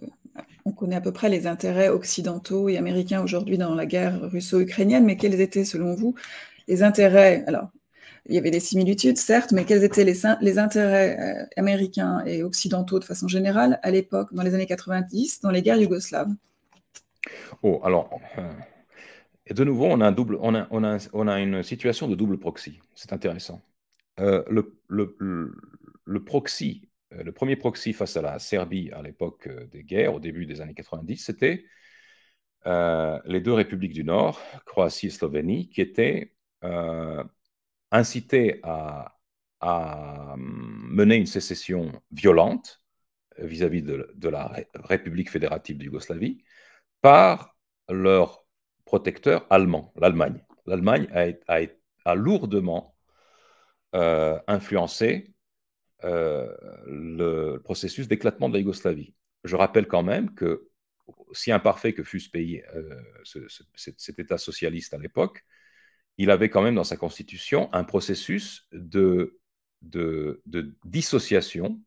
on connaît à peu près les intérêts occidentaux et américains aujourd'hui dans la guerre russo-ukrainienne, mais quels étaient, selon vous, les intérêts alors, il y avait des similitudes, certes, mais quels étaient les, les intérêts euh, américains et occidentaux de façon générale à l'époque, dans les années 90, dans les guerres yougoslaves Oh, alors, euh, et de nouveau, on a, un double, on, on, a, une situation de double proxy. C'est intéressant. Euh, le, proxy, le premier proxy face à la Serbie à l'époque des guerres, au début des années 90, c'était les deux républiques du Nord, Croatie et Slovénie, qui étaient incité à, hum, mener une sécession violente euh, vis-à-vis de, la République fédérative de Yougoslavie par leur protecteur allemand, l'Allemagne. L'Allemagne a, lourdement euh, influencé euh, le processus d'éclatement de la Yougoslavie. Je rappelle quand même que, si imparfait que fût ce cet État socialiste à l'époque, il avait quand même dans sa constitution un processus de, dissociation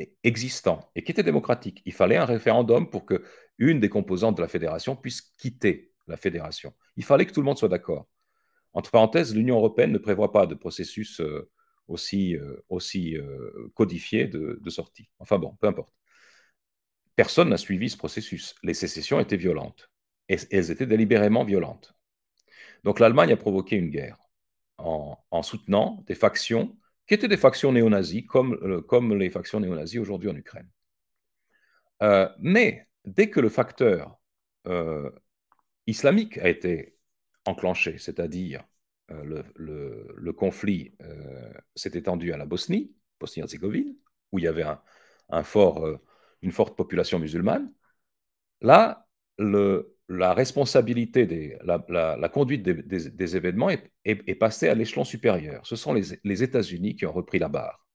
e-, existant et qui était démocratique. Il fallait un référendum pour que une des composantes de la fédération puisse quitter la fédération. Il fallait que tout le monde soit d'accord. Entre parenthèses, l'Union européenne ne prévoit pas de processus euh, aussi, euh, euh, codifié de, de, sortie. Enfin bon, peu importe. Personne n'a suivi ce processus. Les sécessions étaient violentes. Et elles étaient délibérément violentes. Donc l'Allemagne a provoqué une guerre en, soutenant des factions qui étaient des factions néo-nazies, euh, comme, les factions néo-nazies aujourd'hui en Ukraine. Euh, mais dès que le facteur euh, islamique a été enclenché, c'est-à-dire le, conflit s'est étendu à la Bosnie, Bosnie-Herzégovine, où il y avait une forte population musulmane, là, le, la responsabilité, des, la, conduite des, événements est, passée à l'échelon supérieur. Ce sont les, États-Unis qui ont repris la barre.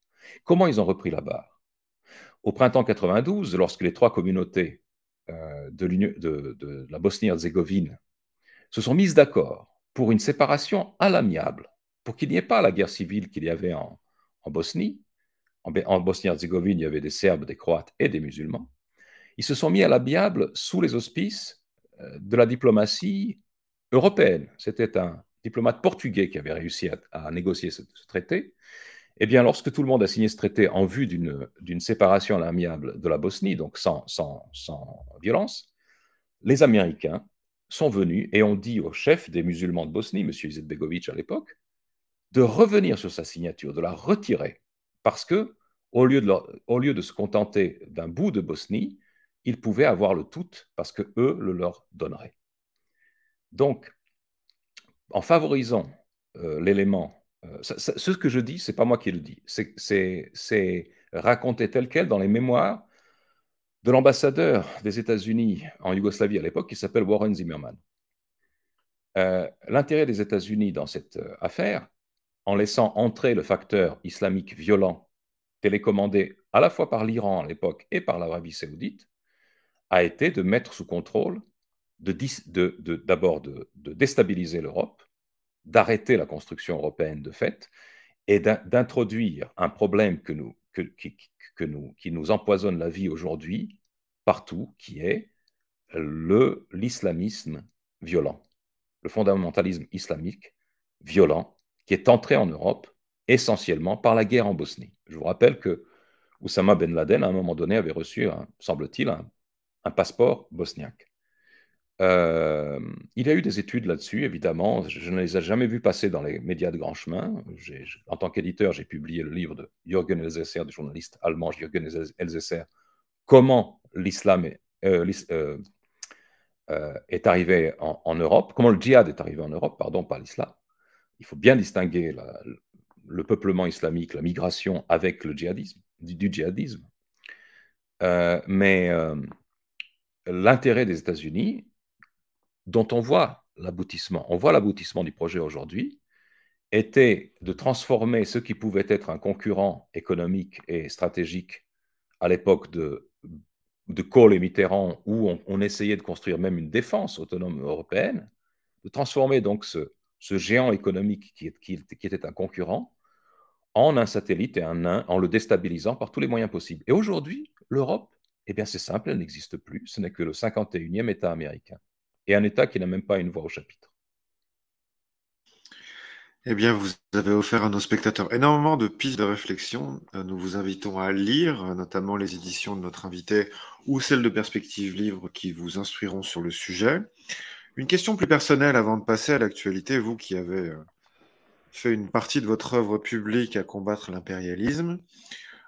Comment ils ont repris la barre Au printemps 92, lorsque les trois communautés euh, de, la Bosnie-Herzégovine se sont mises d'accord pour une séparation à l'amiable, pour qu'il n'y ait pas la guerre civile qu'il y avait en, Bosnie, en Bosnie-Herzégovine, il y avait des Serbes, des Croates et des musulmans, ils se sont mis à l'amiable sous les auspices de la diplomatie européenne. C'était un diplomate portugais qui avait réussi à, négocier ce, traité. Eh bien, lorsque tout le monde a signé ce traité en vue d'une séparation à l'amiable de la Bosnie, donc sans, violence, les Américains sont venus et ont dit au chef des musulmans de Bosnie, M. Izetbegovic à l'époque, de revenir sur sa signature, de la retirer, parce que au lieu de se contenter d'un bout de Bosnie, ils pouvaient avoir le tout parce que eux le leur donneraient. Donc, en favorisant euh, l'élément, euh, ce que je dis, c'est pas moi qui le dis, c'est raconté tel quel dans les mémoires de l'ambassadeur des États-Unis en Yougoslavie à l'époque, qui s'appelle Warren Zimmerman. Euh, l'intérêt des États-Unis dans cette affaire, en laissant entrer le facteur islamique violent télécommandé à la fois par l'Iran à l'époque et par l'Arabie saoudite, a été de mettre sous contrôle, d'abord de, de, de, de, déstabiliser l'Europe, d'arrêter la construction européenne de fait, et d'introduire un problème que nous, que, qui, que nous, qui nous empoisonne la vie aujourd'hui, partout, qui est l'islamisme violent, le fondamentalisme islamique violent, qui est entré en Europe essentiellement par la guerre en Bosnie. Je vous rappelle que Oussama Ben Laden, à un moment donné, avait reçu, semble-t-il, un un passeport bosniaque. Il euh, il a eu des études là-dessus, évidemment. Je ne les ai jamais vues passer dans les médias de grand chemin. en tant qu'éditeur, j'ai publié le livre de Jürgen Elsesser, du journaliste allemand Jürgen Elsesser, Comment l'islam est, euh, euh, est, arrivé en, Europe, comment le djihad est arrivé en Europe, pardon, pas l'islam. Il faut bien distinguer le peuplement islamique, la migration avec le djihadisme, du, du djihadisme. mais l'intérêt des États-Unis, dont on voit l'aboutissement, on voit l'aboutissement du projet aujourd'hui, était de transformer ce qui pouvait être un concurrent économique et stratégique à l'époque de, de Kohl et Mitterrand, où on, essayait de construire même une défense autonome européenne, de transformer donc ce, ce géant économique qui, était un concurrent en un satellite et un en le déstabilisant par tous les moyens possibles. Et aujourd'hui, l'Europe eh bien, c'est simple, elle n'existe plus. Ce n'est que le 51e État américain. Et un État qui n'a même pas une voix au chapitre. Eh bien, vous avez offert à nos spectateurs énormément de pistes de réflexion. Euh, nous vous invitons à lire, euh, notamment les éditions de notre invité ou celles de Perspective Livre qui vous instruiront sur le sujet. Une question plus personnelle avant de passer à l'actualité, vous qui avez euh, fait une partie de votre œuvre publique à combattre l'impérialisme,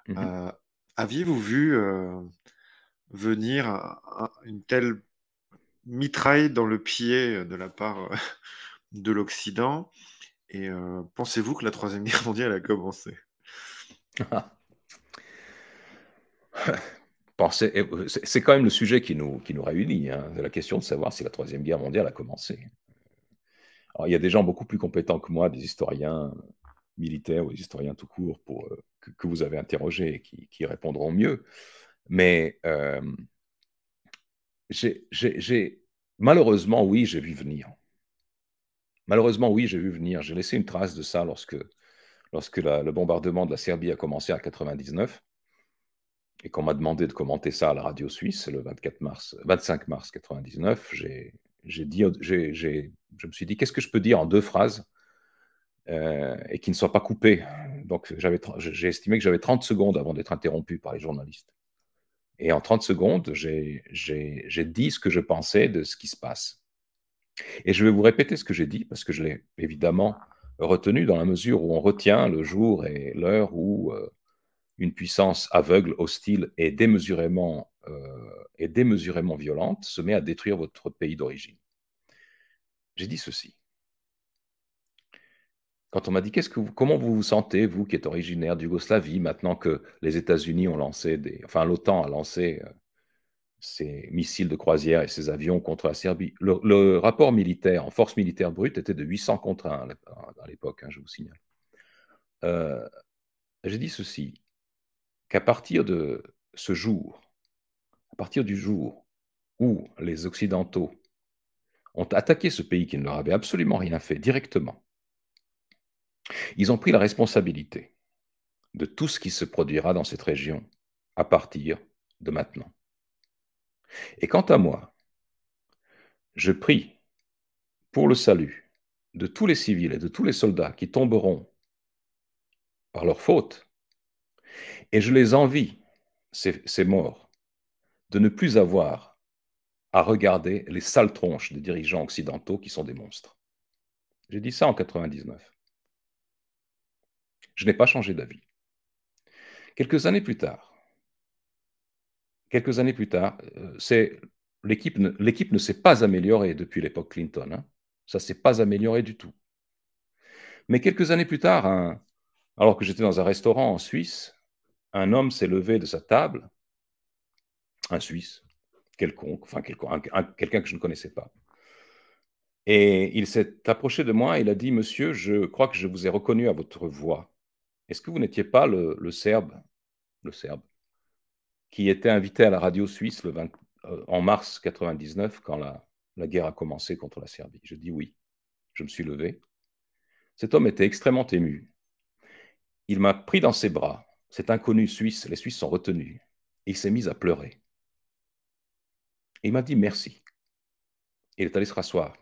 mm-hmm. aviez-vous vu venir à, une telle mitraille dans le pied de la part euh, de l'Occident Et euh, pensez-vous que la Troisième Guerre mondiale a commencé euh, C'est quand même le sujet qui nous, qui nous réunit, hein, la question de savoir si la Troisième Guerre mondiale a commencé. Alors, il y a des gens beaucoup plus compétents que moi, des historiens militaires ou des historiens tout court, pour, que, vous avez interrogés et qui, qui répondront mieux. Mais euh, j'ai, malheureusement, oui, j'ai vu venir. Malheureusement, oui, j'ai vu venir. J'ai laissé une trace de ça lorsque, lorsque le bombardement de la Serbie a commencé en 99 et qu'on m'a demandé de commenter ça à la radio suisse le 24 mars, 25 mars 99. J'ai, dit, je me suis dit, qu'est-ce que je peux dire en deux phrases euh, et qui ne soit pas coupé. Donc j'avais, j'ai estimé que j'avais 30 secondes avant d'être interrompu par les journalistes. Et en 30 secondes, j'ai dit ce que je pensais de ce qui se passe. Et je vais vous répéter ce que j'ai dit, parce que je l'ai évidemment retenu dans la mesure où on retient le jour et l'heure où euh, une puissance aveugle, hostile et démesurément, euh, et démesurément violente se met à détruire votre pays d'origine. J'ai dit ceci quand on m'a dit comment vous vous sentez, vous qui êtes originaire d'Yougoslavie, maintenant que les États-Unis ont lancé enfin l'OTAN a lancé ses euh, missiles de croisière et ses avions contre la Serbie. Le, rapport militaire en force militaire brute était de 800 contre 1 à l'époque, hein, je vous signale. Euh, j'ai dit ceci, qu'à partir de ce jour, à partir du jour où les Occidentaux ont attaqué ce pays qui ne leur avait absolument rien fait directement, ils ont pris la responsabilité de tout ce qui se produira dans cette région à partir de maintenant. Et quant à moi, je prie pour le salut de tous les civils et de tous les soldats qui tomberont par leur faute, et je les envie, ces, morts, de ne plus avoir à regarder les sales tronches des dirigeants occidentaux qui sont des monstres. J'ai dit ça en 1999. Je n'ai pas changé d'avis. Quelques années plus tard, quelques années plus tard, euh, l'équipe ne, s'est pas améliorée depuis l'époque Clinton. Hein. Ça ne s'est pas amélioré du tout. Mais quelques années plus tard, alors que j'étais dans un restaurant en Suisse, un homme s'est levé de sa table, un Suisse, quelconque, enfin quelqu'un que je ne connaissais pas. Et il s'est approché de moi et il a dit, Monsieur, je crois que je vous ai reconnu à votre voix. Est-ce que vous n'étiez pas le, Serbe, le Serbe, qui était invité à la radio suisse euh, en mars 1999 quand la, guerre a commencé contre la Serbie Je dis oui. Je me suis levé. Cet homme était extrêmement ému. Il m'a pris dans ses bras. Cet inconnu suisse, les Suisses sont retenus. il s'est mis à pleurer. il m'a dit merci. Il est allé se rasseoir.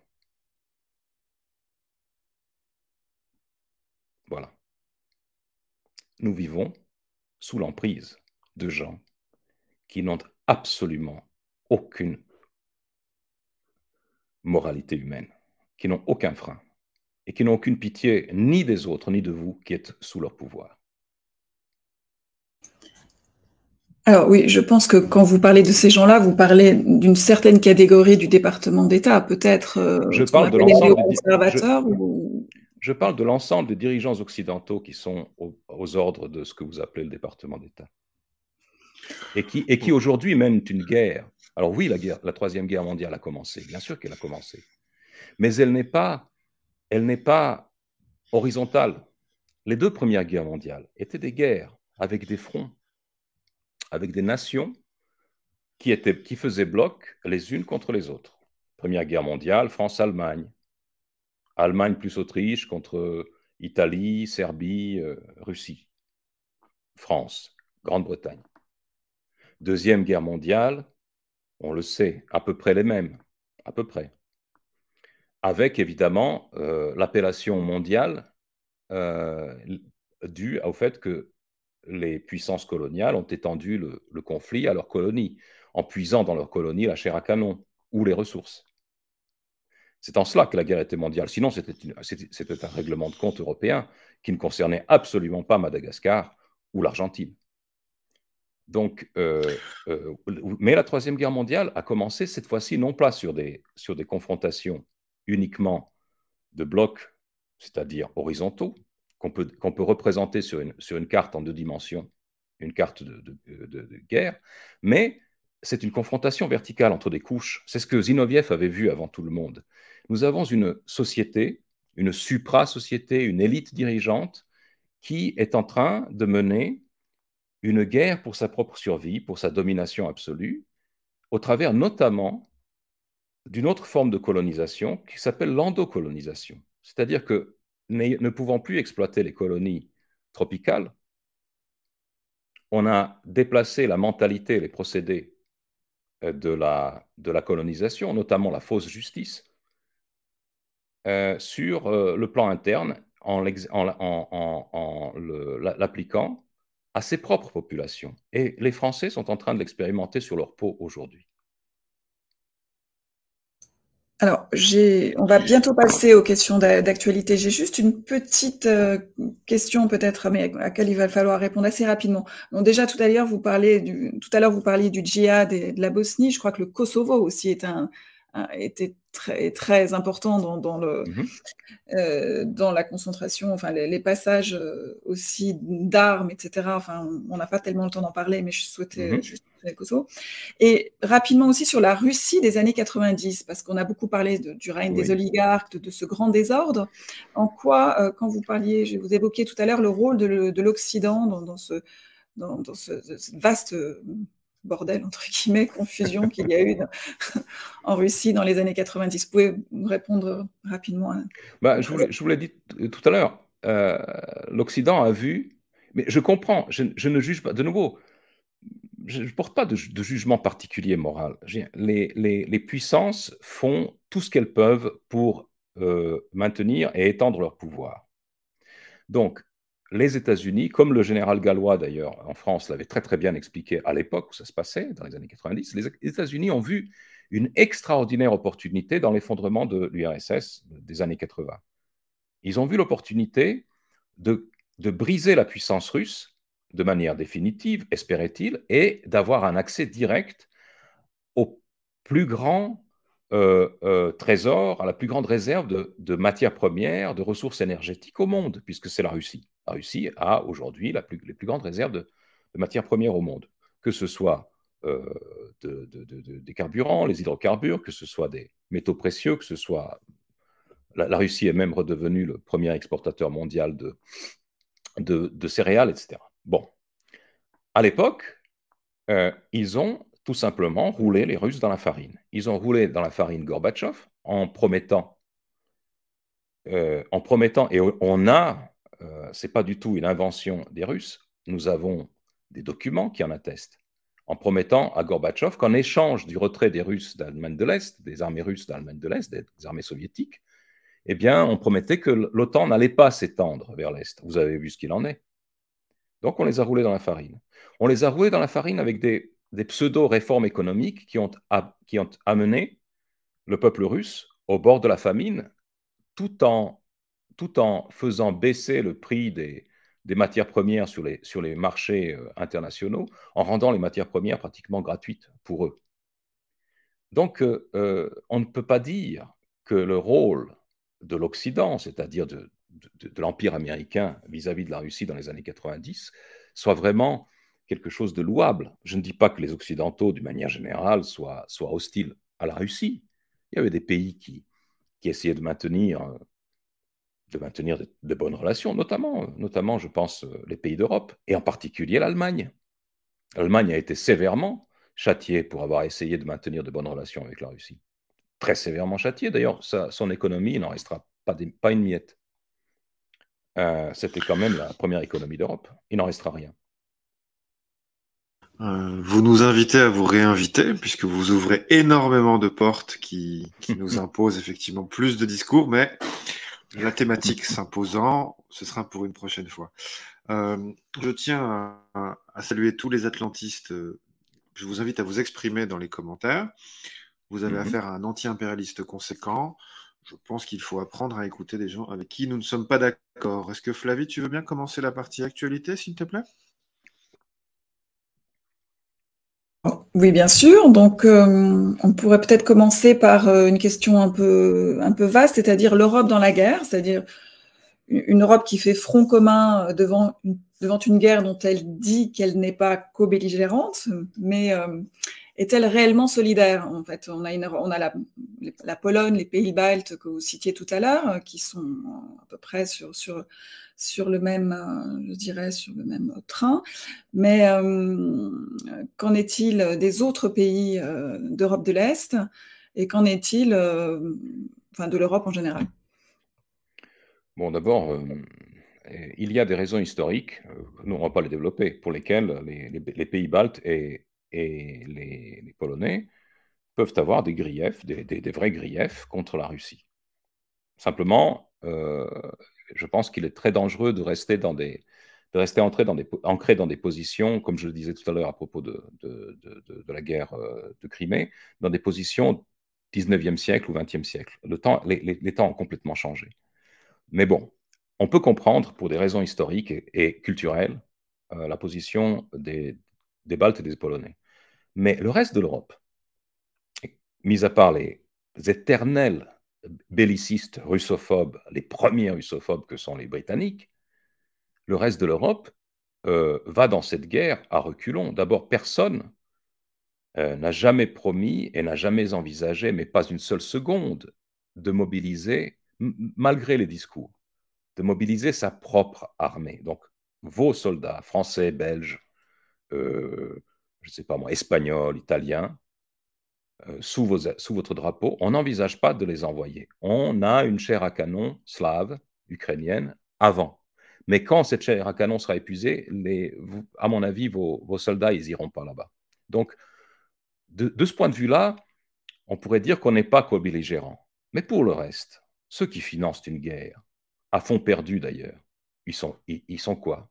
nous vivons sous l'emprise de gens qui n'ont absolument aucune moralité humaine, qui n'ont aucun frein et qui n'ont aucune pitié ni des autres ni de vous qui êtes sous leur pouvoir. Alors oui, je pense que quand vous parlez de ces gens-là, vous parlez d'une certaine catégorie du département d'État, peut-être. Euh, je parle de l'ensemble je parle de l'ensemble des dirigeants occidentaux qui sont aux ordres de ce que vous appelez le département d'État. Et qui, aujourd'hui mènent une guerre. Alors oui, la, la Troisième Guerre mondiale a commencé, bien sûr qu'elle a commencé. Mais elle n'est pas, elle n'est pas horizontale. Les deux premières guerres mondiales étaient des guerres avec des fronts, avec des nations qui, étaient, qui faisaient bloc les unes contre les autres. Première guerre mondiale, France-Allemagne. Allemagne plus Autriche contre euh, Italie, Serbie, euh, Russie, France, Grande-Bretagne. Deuxième guerre mondiale, on le sait, à peu près les mêmes, à peu près. Avec évidemment euh, l'appellation mondiale due au fait que les puissances coloniales ont étendu le, le conflit à leurs colonies, en puisant dans leurs colonies la chair à canon ou les ressources. C'est en cela que la guerre était mondiale. Sinon, c'était un règlement de compte européen qui ne concernait absolument pas Madagascar ou l'Argentine. Donc, euh, euh, mais la Troisième Guerre mondiale a commencé cette fois-ci non pas sur des, sur des confrontations uniquement de blocs, c'est-à-dire horizontaux, qu'on peut, peut, représenter sur une, sur une, carte en deux dimensions, une carte de guerre, mais c'est une confrontation verticale entre des couches. C'est ce que Zinoviev avait vu avant tout le monde. Nous avons une société, une supra-société, une élite dirigeante qui est en train de mener une guerre pour sa propre survie, pour sa domination absolue, au travers notamment d'une autre forme de colonisation qui s'appelle l'endocolonisation. C'est-à-dire que ne pouvant plus exploiter les colonies tropicales, on a déplacé la mentalité les procédés euh, de la, de la colonisation, notamment la fausse justice, euh, sur euh, le plan interne en l'appliquant à ses propres populations. Et les Français sont en train de l'expérimenter sur leur peau aujourd'hui. Alors, on va bientôt passer aux questions d'actualité. J'ai juste une petite euh, question peut-être, mais à laquelle il va falloir répondre assez rapidement. Donc déjà, tout à l'heure, vous parlez du, tout à l'heure, vous parliez du djihad et de la Bosnie. Je crois que le Kosovo aussi est un, était très, très important dans, le, mhm. euh, dans la concentration, enfin, les, passages euh, aussi d'armes, etc. Enfin, on n'a pas tellement le temps d'en parler, mais je souhaitais mhm. quelques juste et rapidement aussi sur la Russie des années 90, parce qu'on a beaucoup parlé du règne des oligarques, de, ce grand désordre. En quoi, euh, quand vous parliez, je vous évoquais tout à l'heure le rôle de, l'Occident dans, ce, dans, ce vaste bordel, entre guillemets, confusion qu'il y a eu en Russie dans les années 90. Vous pouvez répondre rapidement bah, je, vous l'ai dit tout à l'heure, euh, l'Occident a vu, mais je comprends, je, ne juge pas, de nouveau, je ne porte pas de, jugement particulier moral. Les, puissances font tout ce qu'elles peuvent pour euh, maintenir et étendre leur pouvoir. Donc, les États-Unis, comme le général gallois d'ailleurs en France l'avait très très bien expliqué à l'époque où ça se passait, dans les années 90, les États-Unis ont vu une extraordinaire opportunité dans l'effondrement de l'URSS des années 80. Ils ont vu l'opportunité de, briser la puissance russe de manière définitive, espérait-il, et d'avoir un accès direct au plus grand euh, euh, trésor, à la plus grande réserve de, matières premières, de ressources énergétiques au monde, puisque c'est la Russie. La Russie a aujourd'hui plus, les plus grandes réserves de, matières premières au monde, que ce soit euh, des carburants, les hydrocarbures, que ce soit des métaux précieux, que ce soit... La, la Russie est même redevenue le premier exportateur mondial de, céréales, etc. Bon. À l'époque, ils ont tout simplement rouler les Russes dans la farine. Ils ont roulé dans la farine Gorbatchev en promettant, euh, en promettant, et on a, euh, c'est pas du tout une invention des Russes, nous avons des documents qui en attestent, en promettant à Gorbatchev qu'en échange du retrait des Russes d'Allemagne de l'Est, des armées russes d'Allemagne de l'Est, des armées soviétiques, eh bien, on promettait que l'OTAN n'allait pas s'étendre vers l'Est. Vous avez vu ce qu'il en est. Donc, on les a roulés dans la farine. On les a roulés dans la farine avec des des pseudo-réformes économiques qui ont, amené le peuple russe au bord de la famine, tout en, tout en faisant baisser le prix des, matières premières sur les, sur les marchés euh, internationaux, en rendant les matières premières pratiquement gratuites pour eux. Donc, euh, euh, on ne peut pas dire que le rôle de l'Occident, c'est-à-dire de, l'Empire américain vis à -vis de la Russie dans les années 90, soit vraiment quelque chose de louable. Je ne dis pas que les Occidentaux, d'une manière générale, soient, hostiles à la Russie. Il y avait des pays qui, essayaient de maintenir, euh, de, bonnes relations, notamment, notamment, je pense, euh, les pays d'Europe, et en particulier l'Allemagne. L'Allemagne a été sévèrement châtiée pour avoir essayé de maintenir de bonnes relations avec la Russie. Très sévèrement châtiée, d'ailleurs, son économie, n'en restera pas, une miette. Euh, c'était quand même la première économie d'Europe. Il n'en restera rien. Euh, vous nous invitez à vous réinviter, puisque vous ouvrez énormément de portes qui, qui nous imposent effectivement plus de discours, mais la thématique s'imposant, ce sera pour une prochaine fois. Euh, je tiens à, saluer tous les atlantistes. Je vous invite à vous exprimer dans les commentaires. Vous avez mhm. affaire à un anti-impérialiste conséquent. Je pense qu'il faut apprendre à écouter des gens avec qui nous ne sommes pas d'accord. Est-ce que Flavie, tu veux bien commencer la partie actualité, s'il te plaît Oui, bien sûr. Donc, euh, on pourrait peut-être commencer par euh, une question un peu, un peu vaste, c'est-à-dire l'Europe dans la guerre, c'est-à-dire une Europe qui fait front commun euh, devant une, devant une guerre dont elle dit qu'elle n'est pas co-belligérante, mais est-elle réellement solidaire En fait, on a, une, on a la, la, Pologne, les pays baltes que vous citiez tout à l'heure, qui sont à peu près sur, sur sur le même, euh, je dirais, sur le même train. Mais euh, qu'en est-il des autres pays euh, d'Europe de l'Est et qu'en est-il de l'Europe en général Bon, d'abord, il y a des raisons historiques, nous on ne va pas les développer, pour lesquelles les, pays baltes et, les, Polonais peuvent avoir des griefs, des, vrais griefs contre la Russie. Simplement, je pense qu'il est très dangereux de rester dans des de rester ancré dans des, ancrés dans des positions, comme je le disais tout à l'heure à propos de, la guerre euh, de Crimée, dans des positions 19e siècle ou 20e siècle. Le temps, les, temps ont complètement changé. Mais bon, on peut comprendre, pour des raisons historiques et, culturelles, euh, la position des, des, Baltes et des Polonais. Mais le reste de l'Europe, mis à part les éternels bellicistes russophobes, les premiers russophobes que sont les Britanniques, le reste de l'Europe euh, va dans cette guerre à reculons. D'abord, personne euh, n'a jamais promis et n'a jamais envisagé, mais pas une seule seconde, de mobiliser, malgré les discours, de mobiliser sa propre armée. Donc, vos soldats, français, belges, euh, je ne sais pas moi, espagnols, italiens, euh, sous, votre drapeau, on n'envisage pas de les envoyer. On a une chair à canon slave, ukrainienne, avant. Mais quand cette chair à canon sera épuisée, à mon avis, vos, soldats, ils n'iront pas là-bas. Donc, de, ce point de vue-là, on pourrait dire qu'on n'est pas co-belligérant. Mais pour le reste, ceux qui financent une guerre, à fond perdu d'ailleurs, ils sont, ils, sont quoi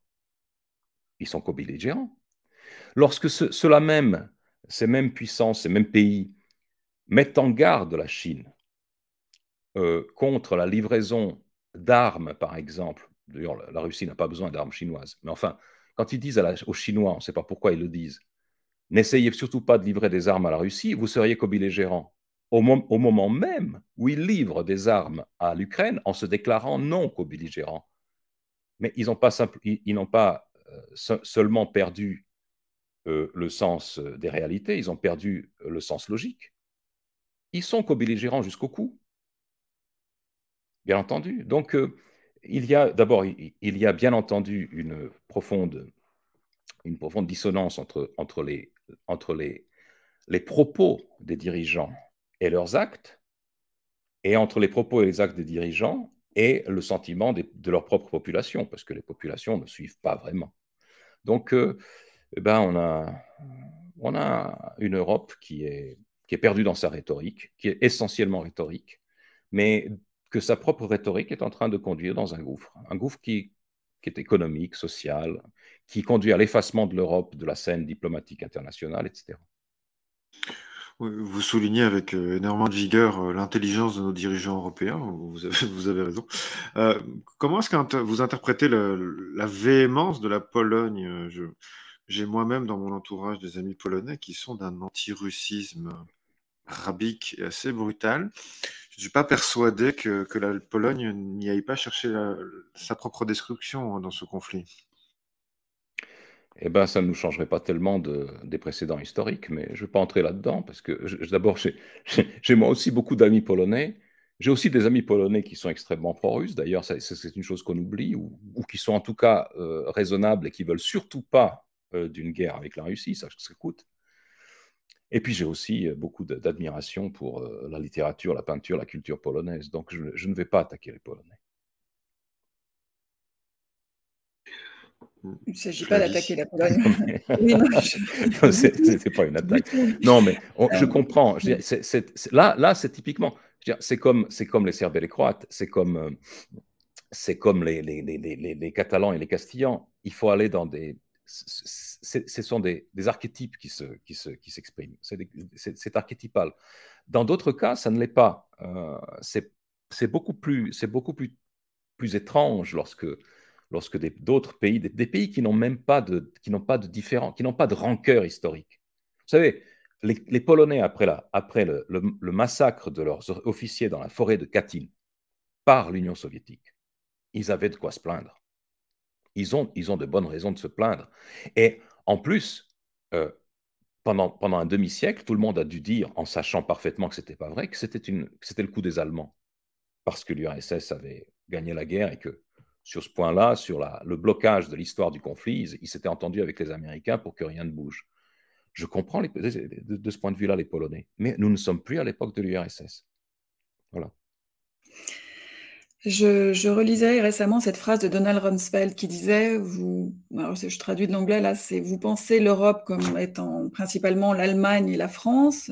Ils sont co-belligérants. Lorsque ceux-là même, ces mêmes puissances, ces mêmes pays, mettent en garde la Chine euh, contre la livraison d'armes, par exemple. D'ailleurs, la Russie n'a pas besoin d'armes chinoises. Mais enfin, quand ils disent aux Chinois, on ne sait pas pourquoi ils le disent, n'essayez surtout pas de livrer des armes à la Russie, vous seriez co Au, moment même où ils livrent des armes à l'Ukraine en se déclarant non co Mais ils n'ont pas, ils, euh, pas seulement perdu euh, le sens des réalités, ils ont perdu le sens logique. Ils sont co-belligérants jusqu'au cou, bien entendu. Donc, euh, il y a d'abord, il, y a bien entendu une profonde, une profonde dissonance entre, entre, les, entre les, les propos des dirigeants et leurs actes, et entre les propos et les actes des dirigeants et le sentiment de leur propre population, parce que les populations ne suivent pas vraiment. Donc, euh, eh ben on, a, on a une Europe qui est qui est perdu dans sa rhétorique, qui est essentiellement rhétorique, mais que sa propre rhétorique est en train de conduire dans un gouffre, un gouffre qui, qui est économique, social, qui conduit à l'effacement de l'Europe, de la scène diplomatique internationale, etc. Vous soulignez avec euh, énormément de vigueur euh, l'intelligence de nos dirigeants européens, vous avez, raison. Euh, comment est-ce que vous interprétez la véhémence de la Pologne J'ai moi-même dans mon entourage des amis polonais qui sont d'un anti-russisme rabique et assez brutal. Je ne suis pas persuadé que, que la Pologne n'y aille pas chercher sa propre destruction hein, dans ce conflit. Eh bien, ça ne nous changerait pas tellement de, des précédents historiques, mais je ne vais pas entrer là-dedans, parce que d'abord, j'ai moi aussi beaucoup d'amis polonais. J'ai aussi des amis polonais qui sont extrêmement pro-russes, d'ailleurs, c'est une chose qu'on oublie, ou, qui sont en tout cas euh, raisonnables et qui veulent surtout pas euh, d'une guerre avec la Russie, ça, ça coûte. Et puis j'ai aussi euh, beaucoup d'admiration pour euh, la littérature, la peinture, la culture polonaise. Donc je, ne vais pas attaquer les Polonais. Il ne s'agit pas d'attaquer la Pologne. Ce C'était pas une attaque. Non, mais je euh, comprends. là, là c'est typiquement. C'est comme, comme les Serbes et les Croates. C'est comme, c'est comme les, les, Catalans et les Castillans. Il faut aller dans des, ce sont des, archétypes qui s'expriment, c'est archétypal. Dans d'autres cas, ça ne l'est pas. Euh, c'est beaucoup, plus, étrange lorsque d'autres pays, des, pays qui n'ont même pas de, qui qui n'ont pas de rancœur historique. Vous savez, les, Polonais après, le, massacre de leurs officiers dans la forêt de Katyn par l'Union soviétique, ils avaient de quoi se plaindre. Ils ont, ils ont de bonnes raisons de se plaindre. Et en plus, euh, pendant, pendant un demi-siècle, tout le monde a dû dire, en sachant parfaitement que ce n'était pas vrai, que c'était le coup des Allemands. Parce que l'URSS avait gagné la guerre et que sur ce point-là, sur la, le blocage de l'histoire du conflit, ils, s'étaient entendus avec les Américains pour que rien ne bouge. Je comprends les, de, de, ce point de vue-là les Polonais, mais nous ne sommes plus à l'époque de l'URSS. Voilà. Je, relisais récemment cette phrase de Donald Rumsfeld qui disait, vous, je traduis de l'anglais là, c'est vous pensez l'Europe comme étant principalement l'Allemagne et la France,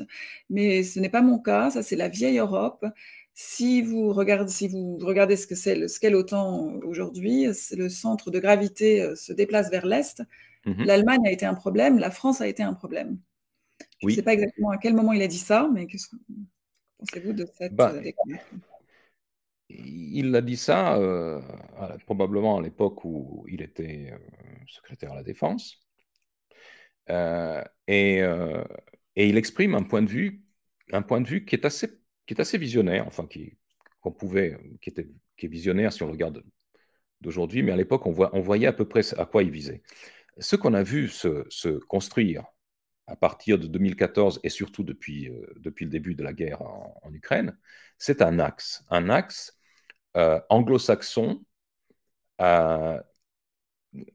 mais ce n'est pas mon cas, ça c'est la vieille Europe. Si vous regardez, si vous regardez ce que c'est ce qu'est l'OTAN aujourd'hui, le centre de gravité euh, se déplace vers l'est. Mmh L'Allemagne a été un problème, la France a été un problème. Je ne sais pas exactement à quel moment il a dit ça, mais qu'est-ce que pensez-vous de cette bah, euh, découverte déclaration il a dit ça euh, probablement à l'époque où il était euh, secrétaire à la Défense. Euh, et, il exprime un point de vue, un point de vue qui est assez, qui est assez visionnaire, enfin qui, qu'on pouvait, qui, était, qui est visionnaire si on le regarde d'aujourd'hui, mais à l'époque on, voit, on voyait à peu près à quoi il visait. Ce qu'on a vu se, construire à partir de 2014 et surtout depuis, depuis le début de la guerre en, en Ukraine, c'est un axe, un axe euh, anglo-saxons, euh,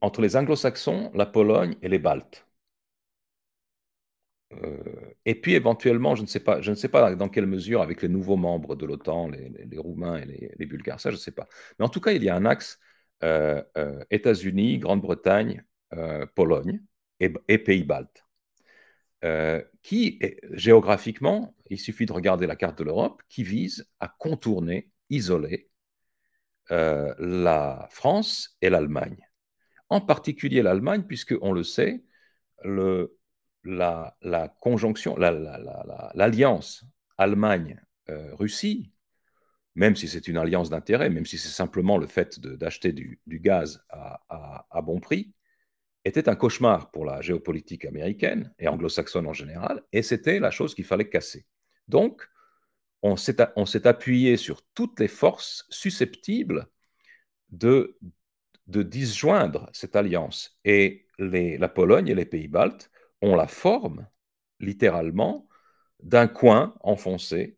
entre les anglo-saxons, la Pologne et les Baltes. Euh, et puis éventuellement, je ne, sais pas, je ne sais pas dans quelle mesure, avec les nouveaux membres de l'OTAN, les, Roumains et les, Bulgares, ça je ne sais pas. Mais en tout cas, il y a un axe États-Unis, Grande-Bretagne, Pologne et, Pays-Baltes. qui, géographiquement, il suffit de regarder la carte de l'Europe, qui vise à contourner, isoler euh, la France et l'Allemagne. En particulier l'Allemagne, puisque on le sait, la, conjonction, l'alliance Allemagne-Russie, euh, même si c'est une alliance d'intérêt, même si c'est simplement le fait d'acheter du, gaz à, à, bon prix, était un cauchemar pour la géopolitique américaine et anglo-saxonne en général, et c'était la chose qu'il fallait casser. Donc, on s'est appuyé sur toutes les forces susceptibles de, de disjoindre cette alliance. Et la Pologne et les pays baltes ont la forme, littéralement, d'un coin enfoncé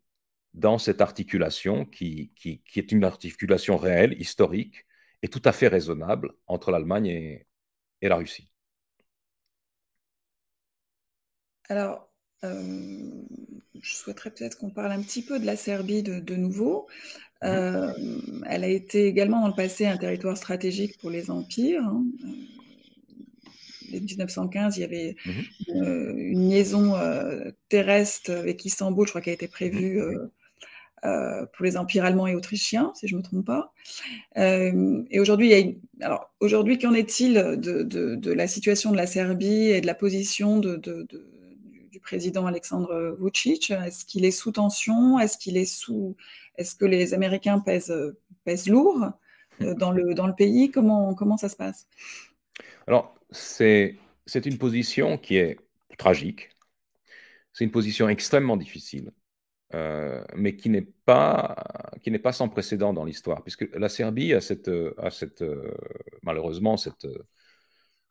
dans cette articulation qui, qui, est une articulation réelle, historique et tout à fait raisonnable entre l'Allemagne et, et la Russie. Alors, euh, je souhaiterais peut-être qu'on parle un petit peu de la Serbie de, nouveau. Mhm. Euh, elle a été également dans le passé un territoire stratégique pour les empires. Hein. Euh, en 1915, il y avait mhm. une, liaison terrestre avec Istanbul, je crois, qu'elle a été prévue mhm. pour les empires allemands et autrichiens, si je ne me trompe pas. et aujourd'hui, alors aujourd'hui, qu'en est-il de, la situation de la Serbie et de la position de, de président Alexandre Vucic Est-ce qu'il est sous tension Est-ce qu'il est sous Est-ce que les Américains pèsent, pèsent lourd euh, hmm. dans le, dans le pays comment, comment ça se passe Alors, c'est une position qui est tragique. C'est une position extrêmement difficile, euh, mais qui n'est pas, qui pas sans précédent dans l'histoire, puisque la Serbie a cette, a cette malheureusement cette,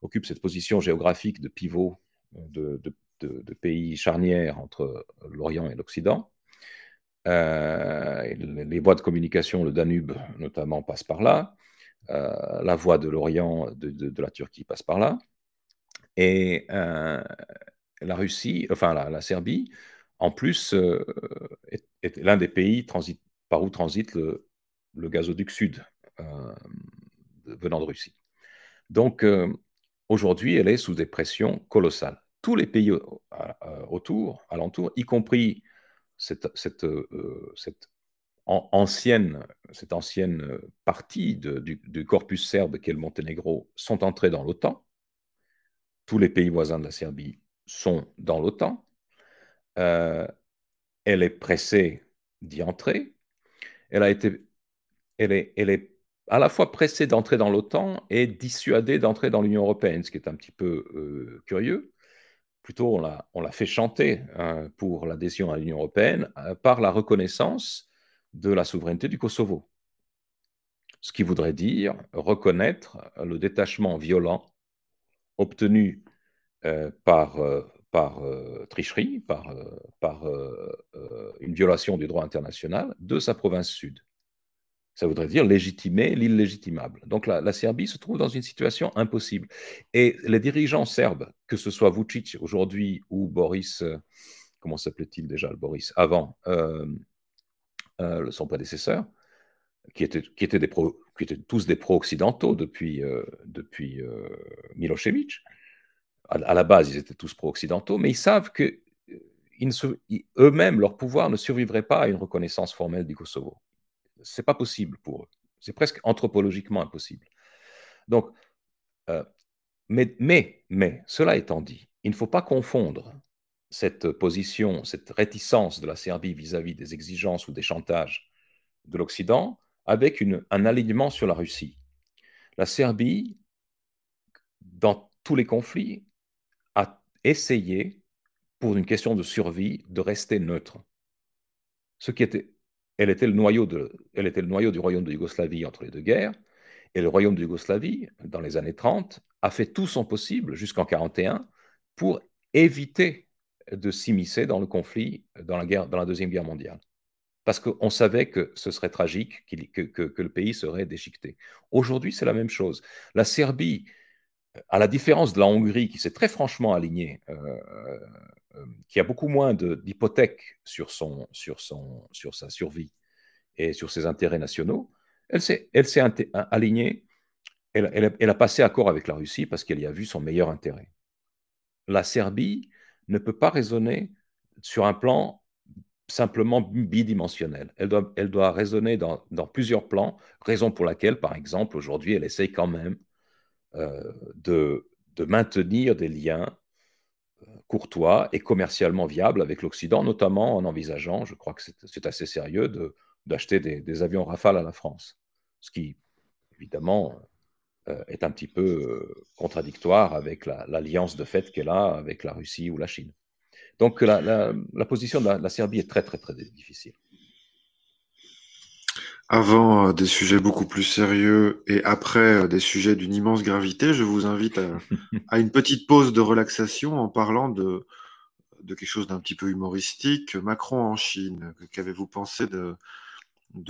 occupe cette position géographique de pivot de, de, pays charnières entre l'Orient et l'Occident. Euh, les voies de communication, le Danube notamment, passe par là. Euh, la voie de l'Orient, de, la Turquie, passe par là. Et euh, la Russie, enfin la, Serbie, en plus, est, l'un des pays transit, par où transite le gazoduc sud venant de Russie. Donc, aujourd'hui, elle est sous des pressions colossales tous les pays autour, alentour, y compris cette, euh, ancienne, euh, partie du, corpus serbe qu'est le Monténégro, sont entrés dans l'OTAN. Tous les pays voisins de la Serbie sont dans l'OTAN. Euh, elle est pressée d'y entrer. Elle, est, à la fois pressée d'entrer dans l'OTAN et dissuadée d'entrer dans l'Union européenne, ce qui est un petit peu curieux plutôt on l'a fait chanter hein, pour l'adhésion à l'Union européenne euh, par la reconnaissance de la souveraineté du Kosovo. Ce qui voudrait dire reconnaître le détachement violent obtenu euh, par, euh, tricherie, par une violation du droit international de sa province sud. Ça voudrait dire légitimer l'illégitimable. Donc la, Serbie se trouve dans une situation impossible. Et les dirigeants serbes, que ce soit Vucic aujourd'hui ou Boris, euh, comment s'appelait-il déjà le Boris avant, euh, euh son prédécesseur, qui étaient, qui étaient, des tous des pro-occidentaux depuis, euh, depuis Milosevic, à, la base ils étaient tous pro-occidentaux, mais ils savent que eux-mêmes, leur pouvoir ne survivrait pas à une reconnaissance formelle du Kosovo c'est pas possible pour eux. C'est presque anthropologiquement impossible. Donc, euh, mais, mais, mais, cela étant dit, il ne faut pas confondre cette position, cette réticence de la Serbie vis-à-vis des exigences ou des chantages de l'Occident avec un alignement sur la Russie. La Serbie, dans tous les conflits, a essayé, pour une question de survie, de rester neutre. Ce qui était elle était, le noyau du royaume de Yougoslavie entre les deux guerres. Et le royaume de Yougoslavie, dans les années 30, a fait tout son possible jusqu'en 41 pour éviter de s'immiscer dans le conflit, dans la, guerre, dans la Deuxième Guerre mondiale. Parce qu'on savait que ce serait tragique, que, le pays serait déchiqueté. Aujourd'hui, c'est la même chose. La Serbie, à la différence de la Hongrie, qui s'est très franchement alignée euh, euh, qui a beaucoup moins d'hypothèques sur, son, sur, son, sur sa survie et sur ses intérêts nationaux, elle s'est alignée, elle, elle, a passé accord avec la Russie parce qu'elle y a vu son meilleur intérêt. La Serbie ne peut pas raisonner sur un plan simplement bidimensionnel. Elle doit, elle doit raisonner dans, dans, plusieurs plans, raison pour laquelle, par exemple, aujourd'hui, elle essaye quand même euh, de, de, maintenir des liens courtois et commercialement viable avec l'Occident, notamment en envisageant, je crois que c'est assez sérieux, d'acheter des, avions Rafale à la France. Ce qui, évidemment, euh, est un petit peu euh, contradictoire avec l'alliance de fait qu'elle a avec la Russie ou la Chine. Donc la, la position de la, Serbie est très, très, très difficile. Avant euh, des sujets beaucoup plus sérieux et après euh, des sujets d'une immense gravité, je vous invite à, une petite pause de relaxation en parlant de, quelque chose d'un petit peu humoristique, Macron en Chine. Qu'avez-vous pensé de,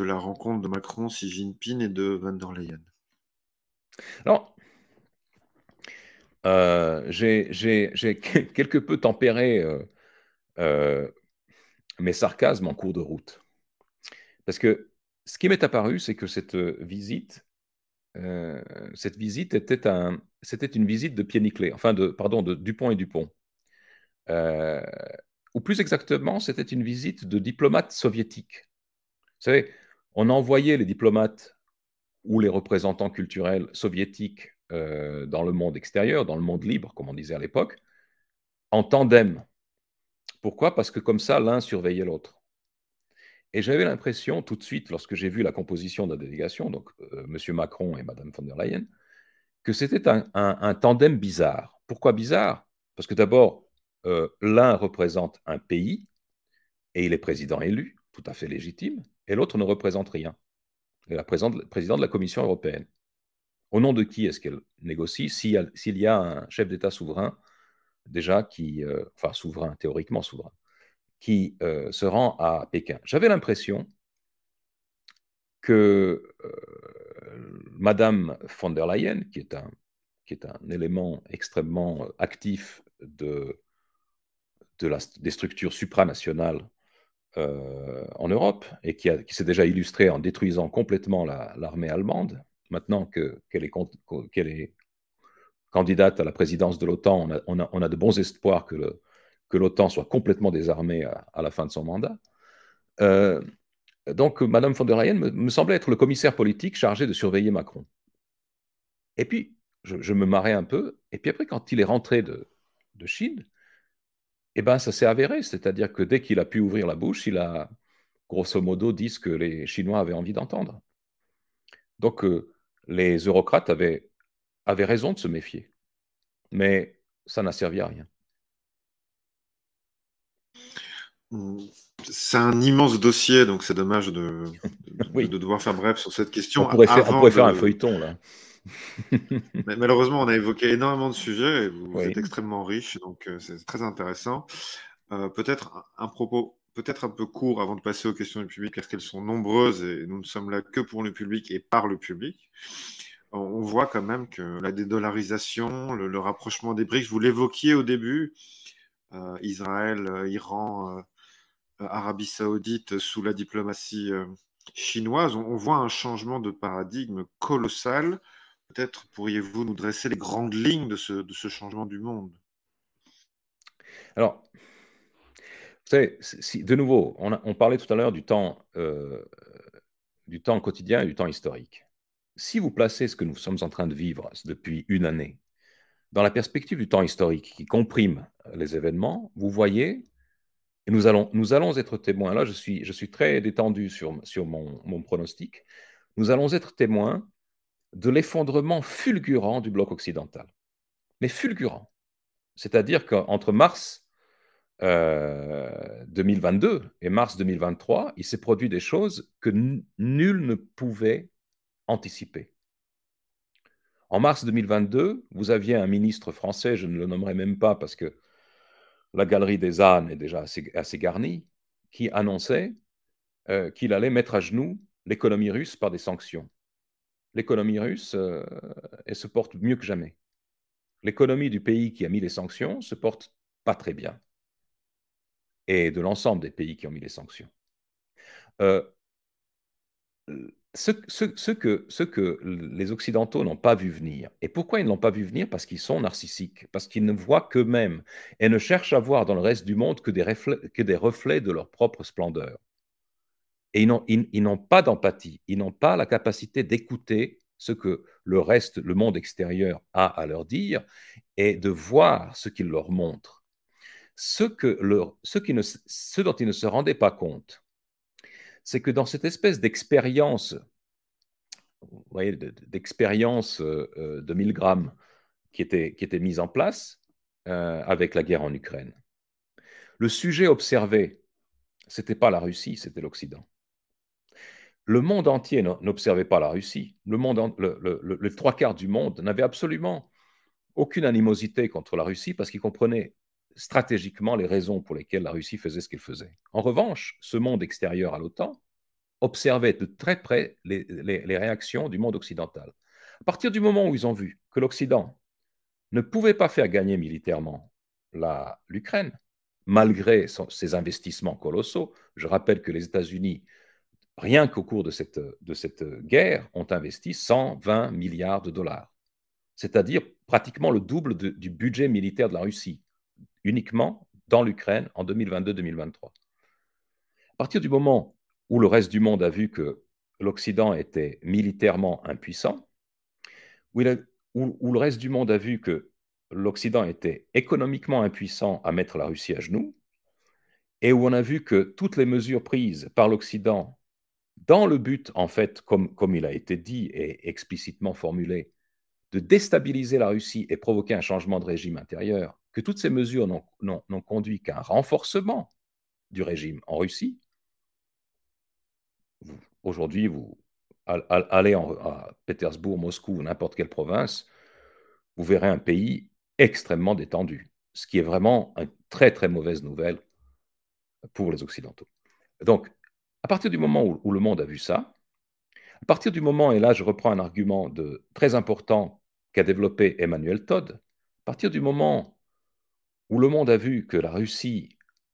la rencontre de Macron, Xi Jinping et de Van der Leyen Alors, euh, j'ai quelque peu tempéré mes sarcasmes en cours de route. Parce que ce qui m'est apparu, c'est que cette euh, visite, euh, cette visite était, un, c'était une visite de pied enfin, de, pardon, de Dupont et Dupont. Euh, ou plus exactement, c'était une visite de diplomates soviétiques. Vous savez, on envoyait les diplomates ou les représentants culturels soviétiques dans le monde extérieur, dans le monde libre, comme on disait à l'époque, en tandem. Pourquoi Parce que comme ça, l'un surveillait l'autre. Et j'avais l'impression tout de suite, lorsque j'ai vu la composition de la délégation, donc euh, M. Macron et Mme von der Leyen, que c'était un, tandem bizarre. Pourquoi bizarre Parce que d'abord, euh, l'un représente un pays, et il est président élu, tout à fait légitime, et l'autre ne représente rien. Elle est présidente de la Commission européenne. Au nom de qui est-ce qu'elle négocie s'il y, a un chef d'État souverain déjà qui, euh, enfin souverain, théoriquement souverain qui euh, se rend à Pékin. J'avais l'impression que euh, Madame von der Leyen, qui est un, qui est un élément extrêmement actif de, de des structures supranationales euh, en Europe et qui, qui s'est déjà illustrée en détruisant complètement l'armée allemande, maintenant qu'elle est, qu'elle est, candidate à la présidence de l'OTAN, on, on a, de bons espoirs que le, que l'OTAN soit complètement désarmée à, la fin de son mandat. Euh, donc, Madame von der Leyen me, semblait être le commissaire politique chargé de surveiller Macron. Et puis, je, me marrais un peu. Et puis après, quand il est rentré de, Chine, eh ben, ça s'est avéré. C'est-à-dire que dès qu'il a pu ouvrir la bouche, il a grosso modo dit ce que les Chinois avaient envie d'entendre. Donc, euh, les eurocrates avaient, avaient raison de se méfier. Mais ça n'a servi à rien. C'est un immense dossier, donc c'est dommage de, devoir faire bref sur cette question. On pourrait faire, un feuilleton, là. malheureusement, on a évoqué énormément de sujets et vous, êtes extrêmement riche, donc euh, c'est très intéressant. Euh, peut-être un, propos peut-être un peu court avant de passer aux questions du public, parce qu'elles sont nombreuses et nous ne sommes là que pour le public et par le public. On voit quand même que la dédollarisation, le, rapprochement des briques, vous l'évoquiez au début, euh, Israël, Iran, Arabie saoudite euh, sous la diplomatie euh, chinoise, on, voit un changement de paradigme colossal. Peut-être pourriez-vous nous dresser les grandes lignes de ce, changement du monde Alors, vous savez, de nouveau, on, parlait tout à l'heure du temps, euh, du temps quotidien et du temps historique. Si vous placez ce que nous sommes en train de vivre depuis une année dans la perspective du temps historique qui comprime les événements, vous voyez et nous allons, nous allons être témoins. Là, je suis, je suis très détendu sur, sur mon, pronostic. Nous allons être témoins de l'effondrement fulgurant du bloc occidental. Mais fulgurant. C'est-à-dire qu'entre mars 2022 euh, et mars 2023, il s'est produit des choses que nul ne pouvait anticiper. En mars 2022, vous aviez un ministre français, je ne le nommerai même pas parce que la galerie des ânes est déjà assez, garnie, qui annonçait euh, qu'il allait mettre à genoux l'économie russe par des sanctions. L'économie russe, euh, se porte mieux que jamais. L'économie du pays qui a mis les sanctions se porte pas très bien. Et de l'ensemble des pays qui ont mis les sanctions. Euh, ce, que, ce que les Occidentaux n'ont pas vu venir. Et pourquoi ils ne l'ont pas vu venir Parce qu'ils sont narcissiques, parce qu'ils ne voient qu'eux-mêmes et ne cherchent à voir dans le reste du monde que des reflets, que des reflets de leur propre splendeur. Et ils n'ont pas d'empathie, ils n'ont pas la capacité d'écouter ce que le reste, le monde extérieur a à leur dire et de voir ce qu'il leur montre. Ce, que ce, ce dont ils ne se rendaient pas compte, c'est que dans cette espèce d'expérience, vous voyez, d'expérience euh, euh, de 1000 grammes qui était, qui était mise en place euh, avec la guerre en Ukraine, le sujet observé, ce n'était pas la Russie, c'était l'Occident. Le monde entier n'observait pas la Russie. Le, monde trois quarts du monde n'avait absolument aucune animosité contre la Russie parce qu'ils comprenaient stratégiquement les raisons pour lesquelles la Russie faisait ce qu'elle faisait. En revanche, ce monde extérieur à l'OTAN observait de très près les, réactions du monde occidental. À partir du moment où ils ont vu que l'Occident ne pouvait pas faire gagner militairement l'Ukraine, malgré ses investissements colossaux, je rappelle que les États-Unis, rien qu'au cours de cette, de cette guerre, ont investi 120 milliards de dollars, c'est-à-dire pratiquement le double du budget militaire de la Russie uniquement dans l'Ukraine en 2022-2023. À partir du moment où le reste du monde a vu que l'Occident était militairement impuissant, où, le reste du monde a vu que l'Occident était économiquement impuissant à mettre la Russie à genoux, et où on a vu que toutes les mesures prises par l'Occident dans le but, en fait, comme, il a été dit et explicitement formulé, de déstabiliser la Russie et provoquer un changement de régime intérieur, que toutes ces mesures n'ont conduit qu'à un renforcement du régime en Russie. Aujourd'hui, vous allez à Pétersbourg, Moscou, ou n'importe quelle province, vous verrez un pays extrêmement détendu, ce qui est vraiment une très très mauvaise nouvelle pour les Occidentaux. Donc, à partir du moment où, le monde a vu ça, à partir du moment, et là je reprends un argument très important qu'a développé Emmanuel Todd, à partir du moment où le monde a vu que la Russie,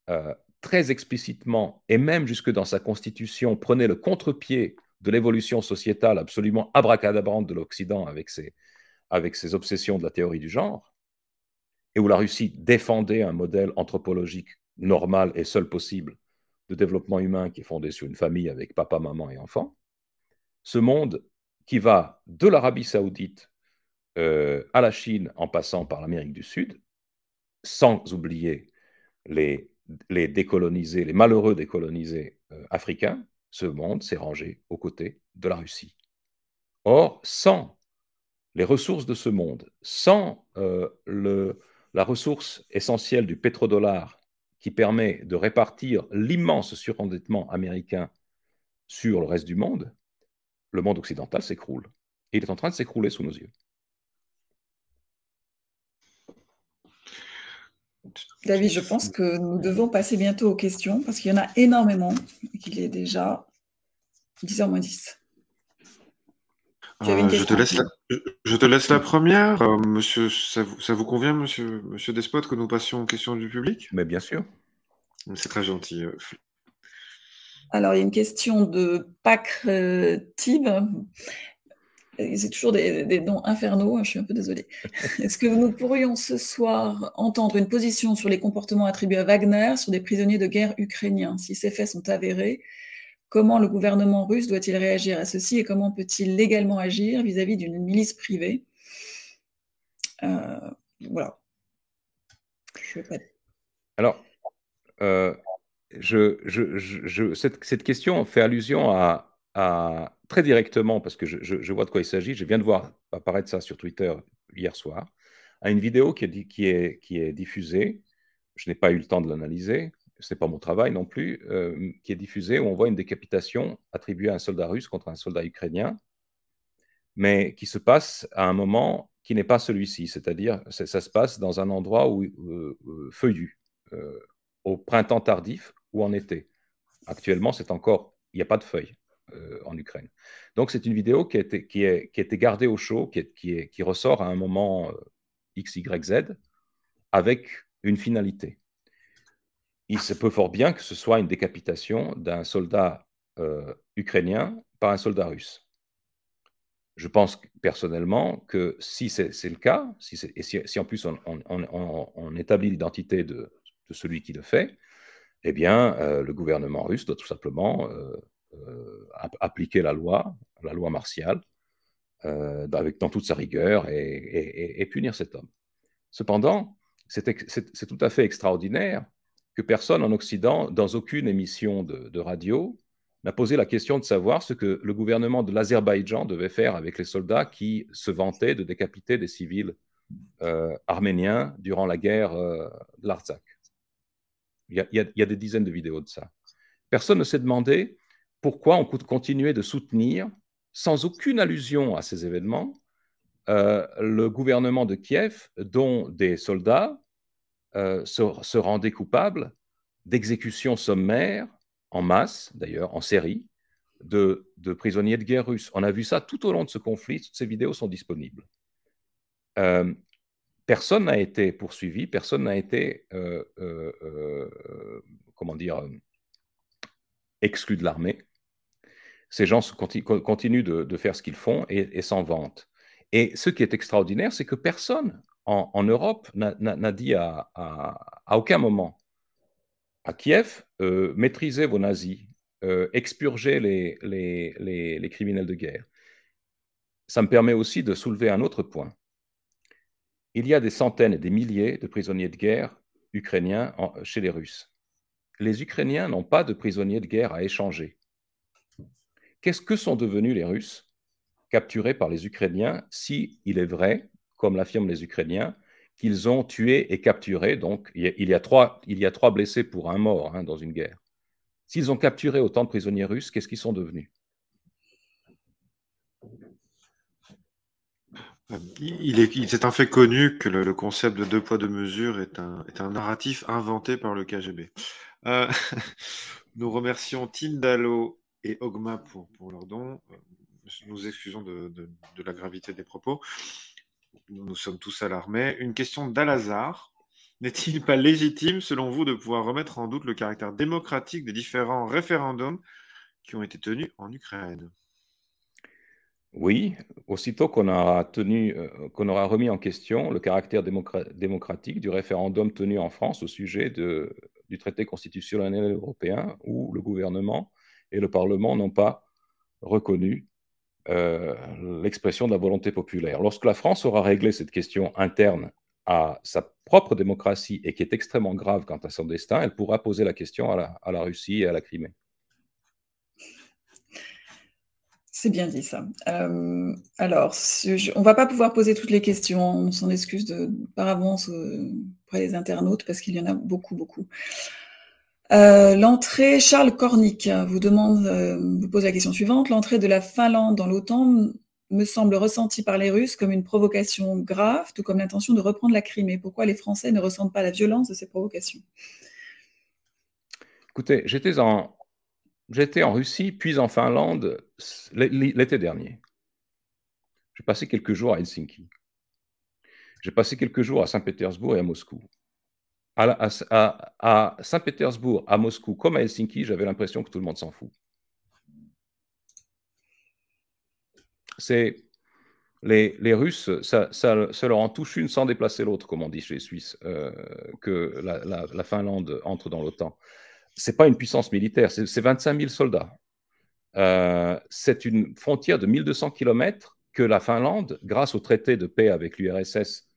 euh, très explicitement, et même jusque dans sa constitution, prenait le contre-pied de l'évolution sociétale absolument abracadabrante de l'Occident avec ses, avec ses obsessions de la théorie du genre, et où la Russie défendait un modèle anthropologique normal et seul possible de développement humain qui est fondé sur une famille avec papa, maman et enfant, ce monde qui va de l'Arabie saoudite euh, à la Chine en passant par l'Amérique du Sud, sans oublier les, décolonisés, les malheureux décolonisés euh, africains, ce monde s'est rangé aux côtés de la Russie. Or, sans les ressources de ce monde, sans euh, la ressource essentielle du pétrodollar qui permet de répartir l'immense surendettement américain sur le reste du monde, le monde occidental s'écroule. Et il est en train de s'écrouler sous nos yeux. David, je pense que nous devons passer bientôt aux questions parce qu'il y en a énormément et qu'il est déjà 10h moins 10. Euh, je, te laisse la, première. Euh, monsieur, ça vous, convient, monsieur, Despot, que nous passions aux questions du public Mais bien sûr. C'est très gentil. Euh, Alors, il y a une question de Pac euh, c'est toujours des, dons infernaux, hein, je suis un peu désolée. Est-ce que nous pourrions ce soir entendre une position sur les comportements attribués à Wagner sur des prisonniers de guerre ukrainiens Si ces faits sont avérés, comment le gouvernement russe doit-il réagir à ceci et comment peut-il légalement agir vis-à-vis d'une milice privée euh, Voilà. Alors, euh, je, je, cette question fait allusion à, très directement, parce que je, vois de quoi il s'agit, je viens de voir apparaître ça sur Twitter hier soir, à une vidéo qui est, qui est, qui est diffusée, je n'ai pas eu le temps de l'analyser, ce n'est pas mon travail non plus, euh, qui est diffusée où on voit une décapitation attribuée à un soldat russe contre un soldat ukrainien, mais qui se passe à un moment qui n'est pas celui-ci, c'est-à-dire ça se passe dans un endroit où, euh, euh, feuillu, au printemps tardif ou en été. Actuellement, c'est encore, il n'y a pas de feuilles. Euh, en Ukraine. Donc c'est une vidéo qui a, été, qui, gardée au chaud, qui, qui, est, qui ressort à un moment euh, X, Y, Z, avec une finalité. Il se peut fort bien que ce soit une décapitation d'un soldat euh, ukrainien par un soldat russe. Je pense personnellement que si c'est le cas, si et si, en plus on, établit l'identité de, celui qui le fait, eh bien, le gouvernement russe doit tout simplement euh, appliquer la loi, la loi martiale, euh, avec, dans toute sa rigueur et, punir cet homme. Cependant, c'est tout à fait extraordinaire que personne en Occident, dans aucune émission de, radio, n'a posé la question de savoir ce que le gouvernement de l'Azerbaïdjan devait faire avec les soldats qui se vantaient de décapiter des civils euh, arméniens durant la guerre de l'Artsakh. il y, a des dizaines de vidéos de ça. Personne ne s'est demandé pourquoi on peut continuer de soutenir, sans aucune allusion à ces événements, euh, le gouvernement de Kiev, dont des soldats euh, se, rendaient coupables d'exécutions sommaires, en masse d'ailleurs, en série, de, prisonniers de guerre russes. On a vu ça tout au long de ce conflit, toutes ces vidéos sont disponibles. Euh, personne n'a été poursuivi, personne n'a été, comment dire, exclu de l'armée. Ces gens continuent de, faire ce qu'ils font et, s'en vantent. Et ce qui est extraordinaire, c'est que personne en, Europe n'a dit à, aucun moment à Kiev, euh, maîtrisez vos nazis, euh, expurgez les, criminels de guerre. Ça me permet aussi de soulever un autre point. Il y a des centaines et des milliers de prisonniers de guerre ukrainiens chez les Russes. Les Ukrainiens n'ont pas de prisonniers de guerre à échanger. Qu'est-ce que sont devenus les Russes capturés par les Ukrainiens si il est vrai, comme l'affirment les Ukrainiens, qu'ils ont tué et capturé, donc il y a, trois, blessés pour un mort hein, dans une guerre. S'ils ont capturé autant de prisonniers russes, qu'est-ce qu'ils sont devenus Il est, c'est un fait connu que le, concept de deux poids, deux mesures est un, narratif inventé par le KGB. Euh, nous remercions Tindalo et Ogma pour, pour leur don. Euh, nous excusons de, la gravité des propos. Nous, sommes tous alarmés. Une question dal N'est-il pas légitime, selon vous, de pouvoir remettre en doute le caractère démocratique des différents référendums qui ont été tenus en Ukraine Oui, aussitôt qu'on aura, tenu, euh, qu'on aura remis en question le caractère démocratique du référendum tenu en France au sujet de, du traité constitutionnel européen, où le gouvernement et le Parlement n'ont pas reconnu euh, l'expression de la volonté populaire. Lorsque la France aura réglé cette question interne à sa propre démocratie et qui est extrêmement grave quant à son destin, elle pourra poser la question à la, Russie et à la Crimée. C'est bien dit ça. Euh, alors, on ne va pas pouvoir poser toutes les questions. On s'en excuse de, par avance euh, auprès des internautes parce qu'il y en a beaucoup, beaucoup. Euh, l'entrée, Charles Kornick hein, euh, vous pose la question suivante. L'entrée de la Finlande dans l'OTAN me semble ressentie par les Russes comme une provocation grave, tout comme l'intention de reprendre la Crimée. Pourquoi les Français ne ressentent pas la violence de ces provocations Écoutez, j'étais en Russie, puis en Finlande l'été dernier. J'ai passé quelques jours à Helsinki. J'ai passé quelques jours à Saint-Pétersbourg et à Moscou à, Saint-Pétersbourg, à Moscou, comme à Helsinki, j'avais l'impression que tout le monde s'en fout. C'est les, Russes, ça, leur en touche une sans déplacer l'autre, comme on dit chez les Suisses, euh, que la, Finlande entre dans l'OTAN. C'est pas une puissance militaire, c'est 25 000 soldats. Euh, c'est une frontière de 1200 km que la Finlande, grâce au traité de paix avec l'URSS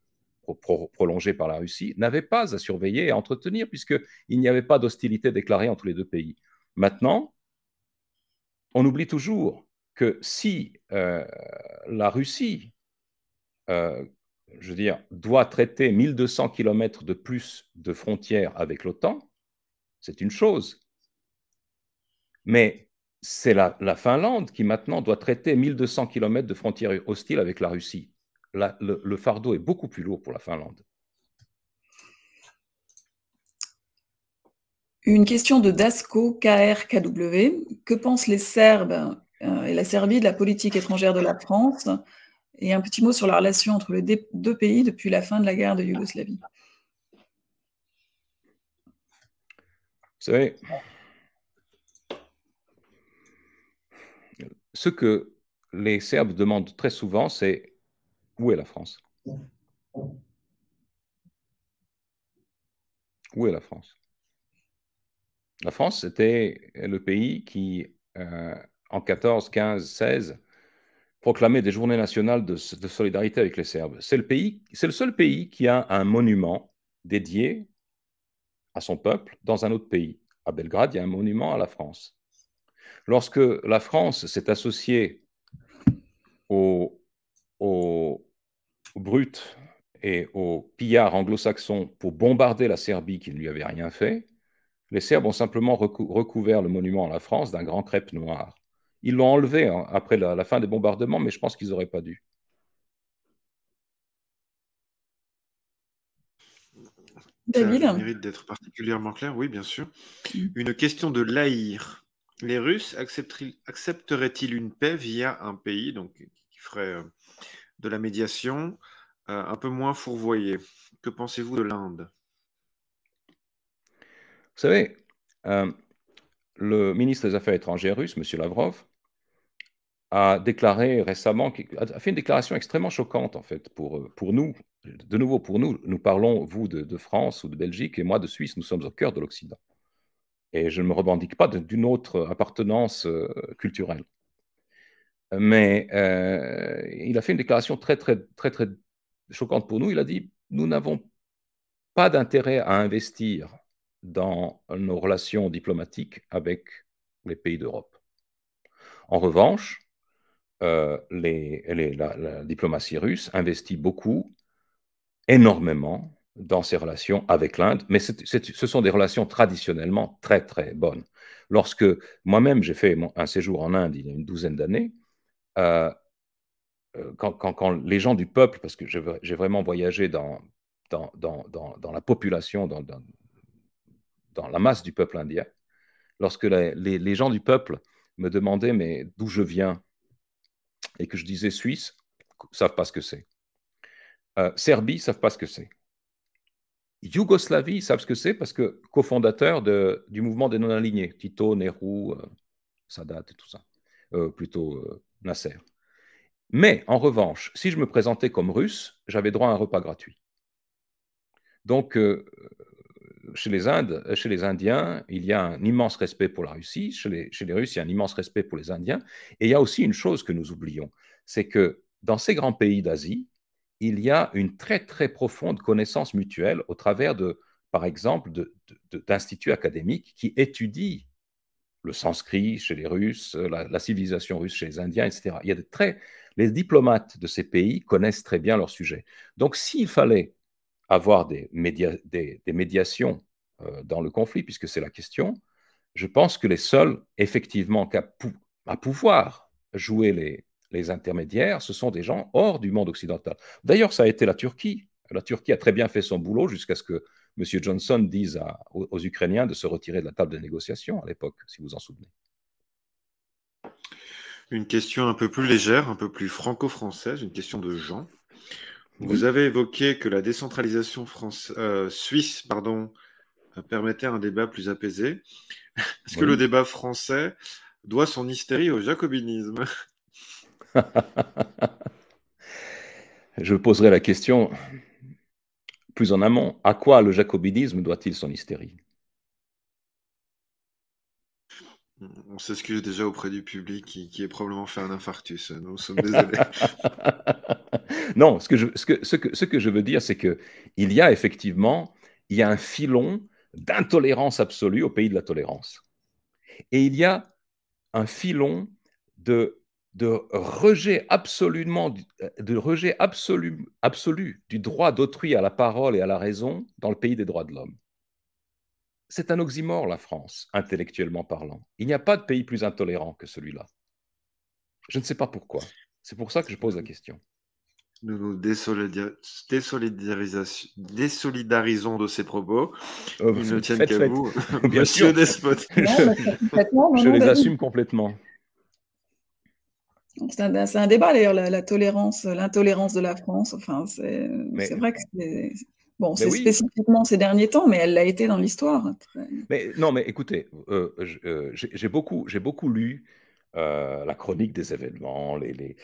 prolongée par la Russie, n'avait pas à surveiller et à entretenir, puisqu'il n'y avait pas d'hostilité déclarée entre les deux pays. Maintenant, on oublie toujours que si euh, la Russie, euh, je veux dire, doit traiter 1200 km de plus de frontières avec l'OTAN, c'est une chose. Mais c'est la, la, Finlande qui maintenant doit traiter 1200 km de frontières hostiles avec la Russie le, le fardeau est beaucoup plus lourd pour la Finlande. Une question de Dasko KRKW. Que pensent les Serbes euh, et la Serbie de la politique étrangère de la France Et un petit mot sur la relation entre les deux pays depuis la fin de la guerre de Yougoslavie. Vous savez, ce que les Serbes demandent très souvent, c'est où est la France Où est la France La France, c'était le pays qui, euh, en 14, 15, 16, proclamait des journées nationales de, solidarité avec les Serbes. C'est le, pays, c'est le seul pays qui a un monument dédié à son peuple dans un autre pays. À Belgrade, il y a un monument à la France. Lorsque la France s'est associée au aux brutes et aux pillards anglo-saxons pour bombarder la Serbie qui ne lui avait rien fait, les Serbes ont simplement recouvert le monument à la France d'un grand crêpe noir. Ils l'ont enlevé hein, après la, fin des bombardements, mais je pense qu'ils n'auraient pas dû. David Ça mérite d'être particulièrement clair, oui, bien sûr. Mm. Une question de l'Aïr. Les Russes accepteraient-ils une paix via un pays donc, qui ferait euh, de la médiation euh, un peu moins fourvoyée. Que pensez-vous de l'Inde Vous savez, euh, le ministre des Affaires étrangères russe, M. Lavrov, a déclaré récemment, a fait une déclaration extrêmement choquante en fait pour, euh, pour nous. De nouveau, pour nous, nous parlons, vous, de, de France ou de Belgique et moi de Suisse, nous sommes au cœur de l'Occident. Et je ne me revendique pas d'une autre appartenance culturelle. Mais euh, il a fait une déclaration très, très, très, très choquante pour nous. Il a dit Nous n'avons pas d'intérêt à investir dans nos relations diplomatiques avec les pays d'Europe. En revanche, euh, les, la, diplomatie russe investit beaucoup, énormément, dans ses relations avec l'Inde, mais ce sont des relations traditionnellement très très bonnes. Lorsque moi-même j'ai fait un séjour en Inde il y a une douzaine d'années, euh, euh, quand, les gens du peuple, parce que j'ai vraiment voyagé dans, dans, la population, dans, la masse du peuple indien, lorsque les, gens du peuple me demandaient mais d'où je viens et que je disais Suisse, ils savent pas ce que c'est. Euh, Serbie, ils savent pas ce que c'est. Yougoslavie, ils savent ce que c'est parce que cofondateur du mouvement des non-alignés, Tito, Nehru, Sadat et tout ça, plutôt Nasser. Mais en revanche, si je me présentais comme russe, j'avais droit à un repas gratuit. Donc, euh, chez, les Indes, euh, chez les Indiens, il y a un immense respect pour la Russie, chez les, chez les Russes, il y a un immense respect pour les Indiens, et il y a aussi une chose que nous oublions, c'est que dans ces grands pays d'Asie, il y a une très très profonde connaissance mutuelle au travers de, par exemple, d'instituts académiques qui étudient le sanskrit chez les Russes, euh, la, civilisation russe chez les Indiens, etc. Il y a des très, les diplomates de ces pays connaissent très bien leur sujet. Donc s'il fallait avoir des, des, médiations euh, dans le conflit, puisque c'est la question, je pense que les seuls effectivement à, à pouvoir jouer les, les intermédiaires, ce sont des gens hors du monde occidental. D'ailleurs, ça a été la Turquie. La Turquie a très bien fait son boulot jusqu'à ce que M. Johnson dise aux, Ukrainiens de se retirer de la table de négociation à l'époque, si vous en souvenez. Une question un peu plus légère, un peu plus franco-française, une question de Jean. Vous avez évoqué que la décentralisation euh, suisse permettait un débat plus apaisé. Est-ce que le débat français doit son hystérie au jacobinisme Je poserai la question plus en amont, à quoi le jacobinisme doit-il son hystérie On sait ce s'excuse déjà auprès du public qui, est probablement fait un infarctus. Hein, nous sommes désolés. non, ce que, je, que, ce, que, ce que je veux dire, c'est qu'il y a effectivement il y a un filon d'intolérance absolue au pays de la tolérance. Et il y a un filon de de rejet absolument euh, de rejet absolu, absolu du droit d'autrui à la parole et à la raison dans le pays des droits de l'homme. C'est un oxymore, la France, intellectuellement parlant. Il n'y a pas de pays plus intolérant que celui-là. Je ne sais pas pourquoi. C'est pour ça que je pose la question. Nous nous désolidarisons de ces propos. Ils vous. sûr. je les assume complètement. C'est un, débat d'ailleurs, la, tolérance, l'intolérance de la France. Enfin, c'est vrai que c'est. Bon, c'est spécifiquement ces derniers temps, mais elle l'a été dans l'histoire. Mais non, mais écoutez, euh, euh, j'ai beaucoup, j'ai beaucoup lu euh, la chronique des événements. Les, les...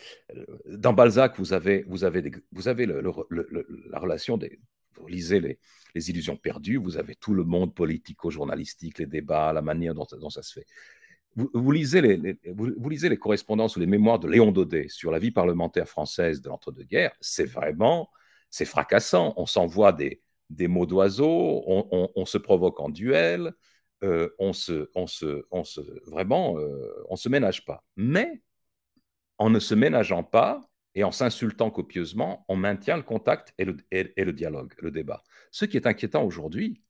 Dans Balzac, vous avez, vous avez, vous avez la relation des. Vous lisez les, les, Illusions perdues, vous avez tout le monde politico-journalistique, les débats, la manière dont ça se fait vous, lisez les, vous, lisez les correspondances ou les mémoires de Léon Daudet sur la vie parlementaire française de l'entre-deux-guerres, c'est vraiment, c'est fracassant. On s'envoie des, des mots d'oiseau, on, se provoque en duel, euh, on, se, on, se, on se, vraiment, euh, on se ménage pas. Mais en ne se ménageant pas et en s'insultant copieusement, on maintient le contact et le, et le dialogue, le débat. Ce qui est inquiétant aujourd'hui,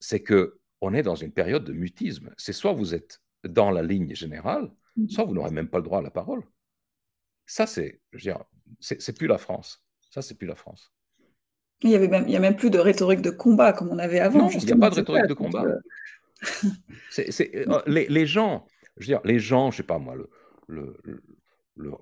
c'est que on est dans une période de mutisme. C'est soit vous êtes dans la ligne générale, mmh. ça, vous n'aurez même pas le droit à la parole. Ça, c'est, je veux dire, c'est plus la France. Ça, c'est plus la France. Il n'y a même plus de rhétorique de combat comme on avait avant. Non, il n'y a pas de rhétorique de combat. Euh, euh, les, gens, je veux dire, les gens, je sais pas moi, le, le,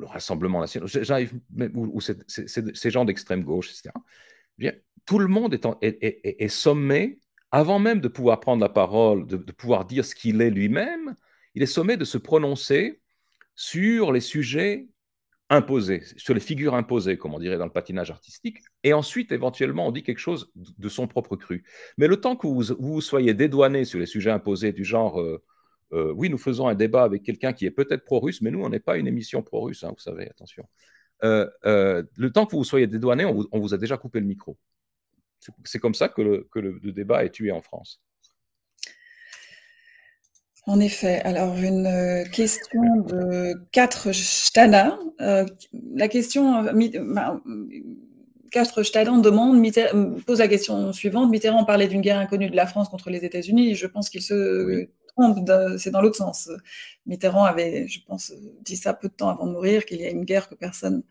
Rassemblement national, j'arrive ou, ces gens d'extrême gauche, etc. tout le monde est, sommé avant même de pouvoir prendre la parole, de, pouvoir dire ce qu'il est lui-même, il est sommé de se prononcer sur les sujets imposés, sur les figures imposées, comme on dirait dans le patinage artistique, et ensuite, éventuellement, on dit quelque chose de son propre cru. Mais le temps que vous, soyez dédouané sur les sujets imposés du genre... Euh, euh, oui, nous faisons un débat avec quelqu'un qui est peut-être pro-russe, mais nous, on n'est pas une émission pro-russe, hein, vous savez, attention. Euh, le temps que vous soyez dédouané, on vous a déjà coupé le micro. C'est comme ça que, le, débat est tué en France. En effet. Alors, une euh, question de 4 Stana. Euh, la question. 4 euh, Stana demande, pose la question suivante. Mitterrand parlait d'une guerre inconnue de la France contre les États-Unis. Je pense qu'il se trompe, c'est dans l'autre sens. Mitterrand avait, je pense, dit ça peu de temps avant de mourir, qu'il y a une guerre que personne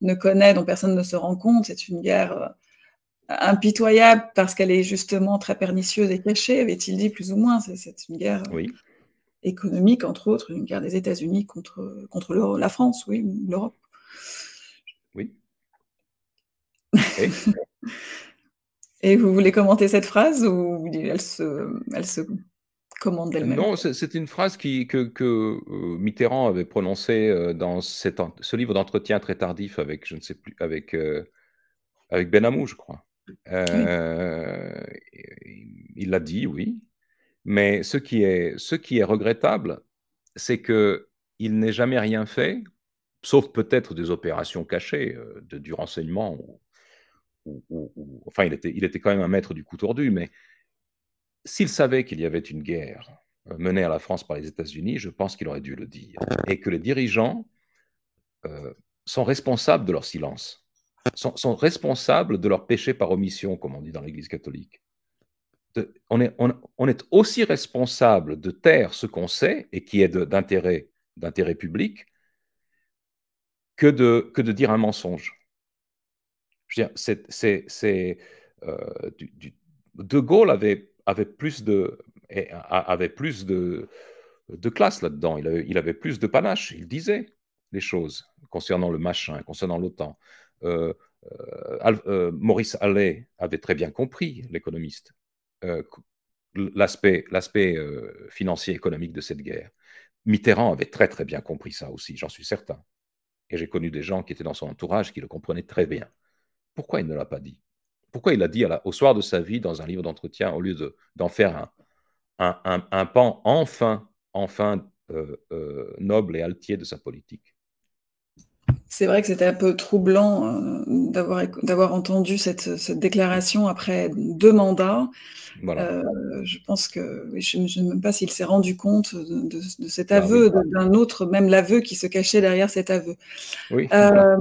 ne connaît, dont personne ne se rend compte. C'est une guerre impitoyable parce qu'elle est justement très pernicieuse et cachée, avait-il dit plus ou moins. C'est une guerre oui. Euh, économique, entre autres, une guerre des États-Unis contre, contre la France, oui, l'Europe. Oui. et vous voulez commenter cette phrase ou elle se, elle se commande d'elle-même Non, c'est une phrase qui, que, euh, Mitterrand avait prononcée euh, dans cet, ce livre d'entretien très tardif avec, je ne sais plus, avec, avec Benamou, je crois. Euh, il l'a dit, oui. Mais ce qui est, ce qui est regrettable, c'est que il n'ait jamais rien fait, sauf peut-être des opérations cachées, euh, de, du renseignement. enfin, il était, il était quand même un maître du coup tordu, mais s'il savait qu'il y avait une guerre euh, menée à la France par les États-Unis, je pense qu'il aurait dû le dire. Et que les dirigeants sont responsables de leur silence sont, responsables de leur péché par omission, comme on dit dans l'Église catholique. on, est, aussi responsable de taire ce qu'on sait et qui est d'intérêt public que de, dire un mensonge. Je veux euh, De Gaulle avait, plus de, avait classe là-dedans. Il, avait, plus de panache. Il disait les choses concernant le machin, concernant l'OTAN. Euh, euh, euh, Maurice Allais avait très bien compris, l'économiste, l'aspect financier économique de cette guerre. Mitterrand avait très très bien compris ça aussi, j'en suis certain. Et j'ai connu des gens qui étaient dans son entourage qui le comprenaient très bien. Pourquoi il ne l'a pas dit Pourquoi il l'a dit au soir de sa vie dans un livre d'entretien au lieu d'en faire un un, pan enfin, enfin noble et altier de sa politique c'est vrai que c'était un peu troublant euh, d'avoir, d'avoir entendu cette, déclaration après deux mandats. Euh, je pense que je ne sais même pas s'il s'est rendu compte de, cet aveu, d'un autre, même l'aveu qui se cachait derrière cet aveu. Oui, euh,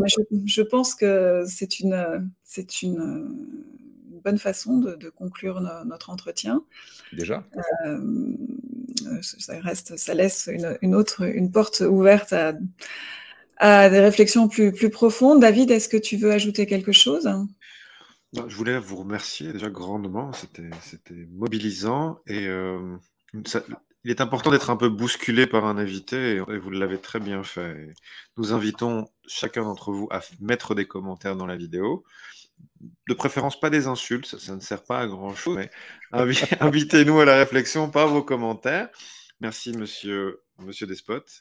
je, pense que c'est une, c'est une bonne façon de, conclure notre entretien. Déjà. ça reste, ça laisse une, une autre, une porte ouverte à à des réflexions plus, profondes. David, est-ce que tu veux ajouter quelque chose Je voulais vous remercier déjà grandement, c'était mobilisant et euh, il est important d'être un peu bousculé par un invité et vous l'avez très bien fait. Nous invitons chacun d'entre vous à mettre des commentaires dans la vidéo de préférence pas des insultes, ça, ça, ne sert pas à grand chose, mais invitez-nous à la réflexion par vos commentaires. Merci, monsieur, monsieur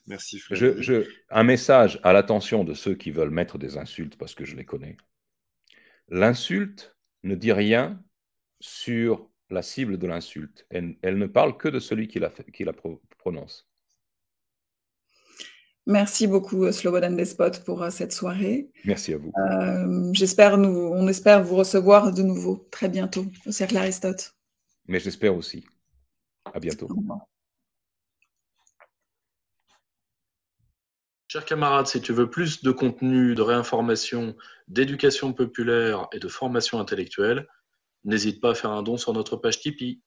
Merci, Frédéric. Je, un message à l'attention de ceux qui veulent mettre des insultes parce que je les connais. L'insulte ne dit rien sur la cible de l'insulte. Elle, ne parle que de celui qui la, qui la prononce. Merci beaucoup, euh, Slobodan Despot, pour euh, cette soirée. Merci à vous. Euh, j'espère nous, on espère vous recevoir de nouveau très bientôt au Cercle Aristote. Mais j'espère aussi. À bientôt. Chers camarades, si tu veux plus de contenu, de réinformation, d'éducation populaire et de formation intellectuelle, n'hésite pas à faire un don sur notre page Tipeee.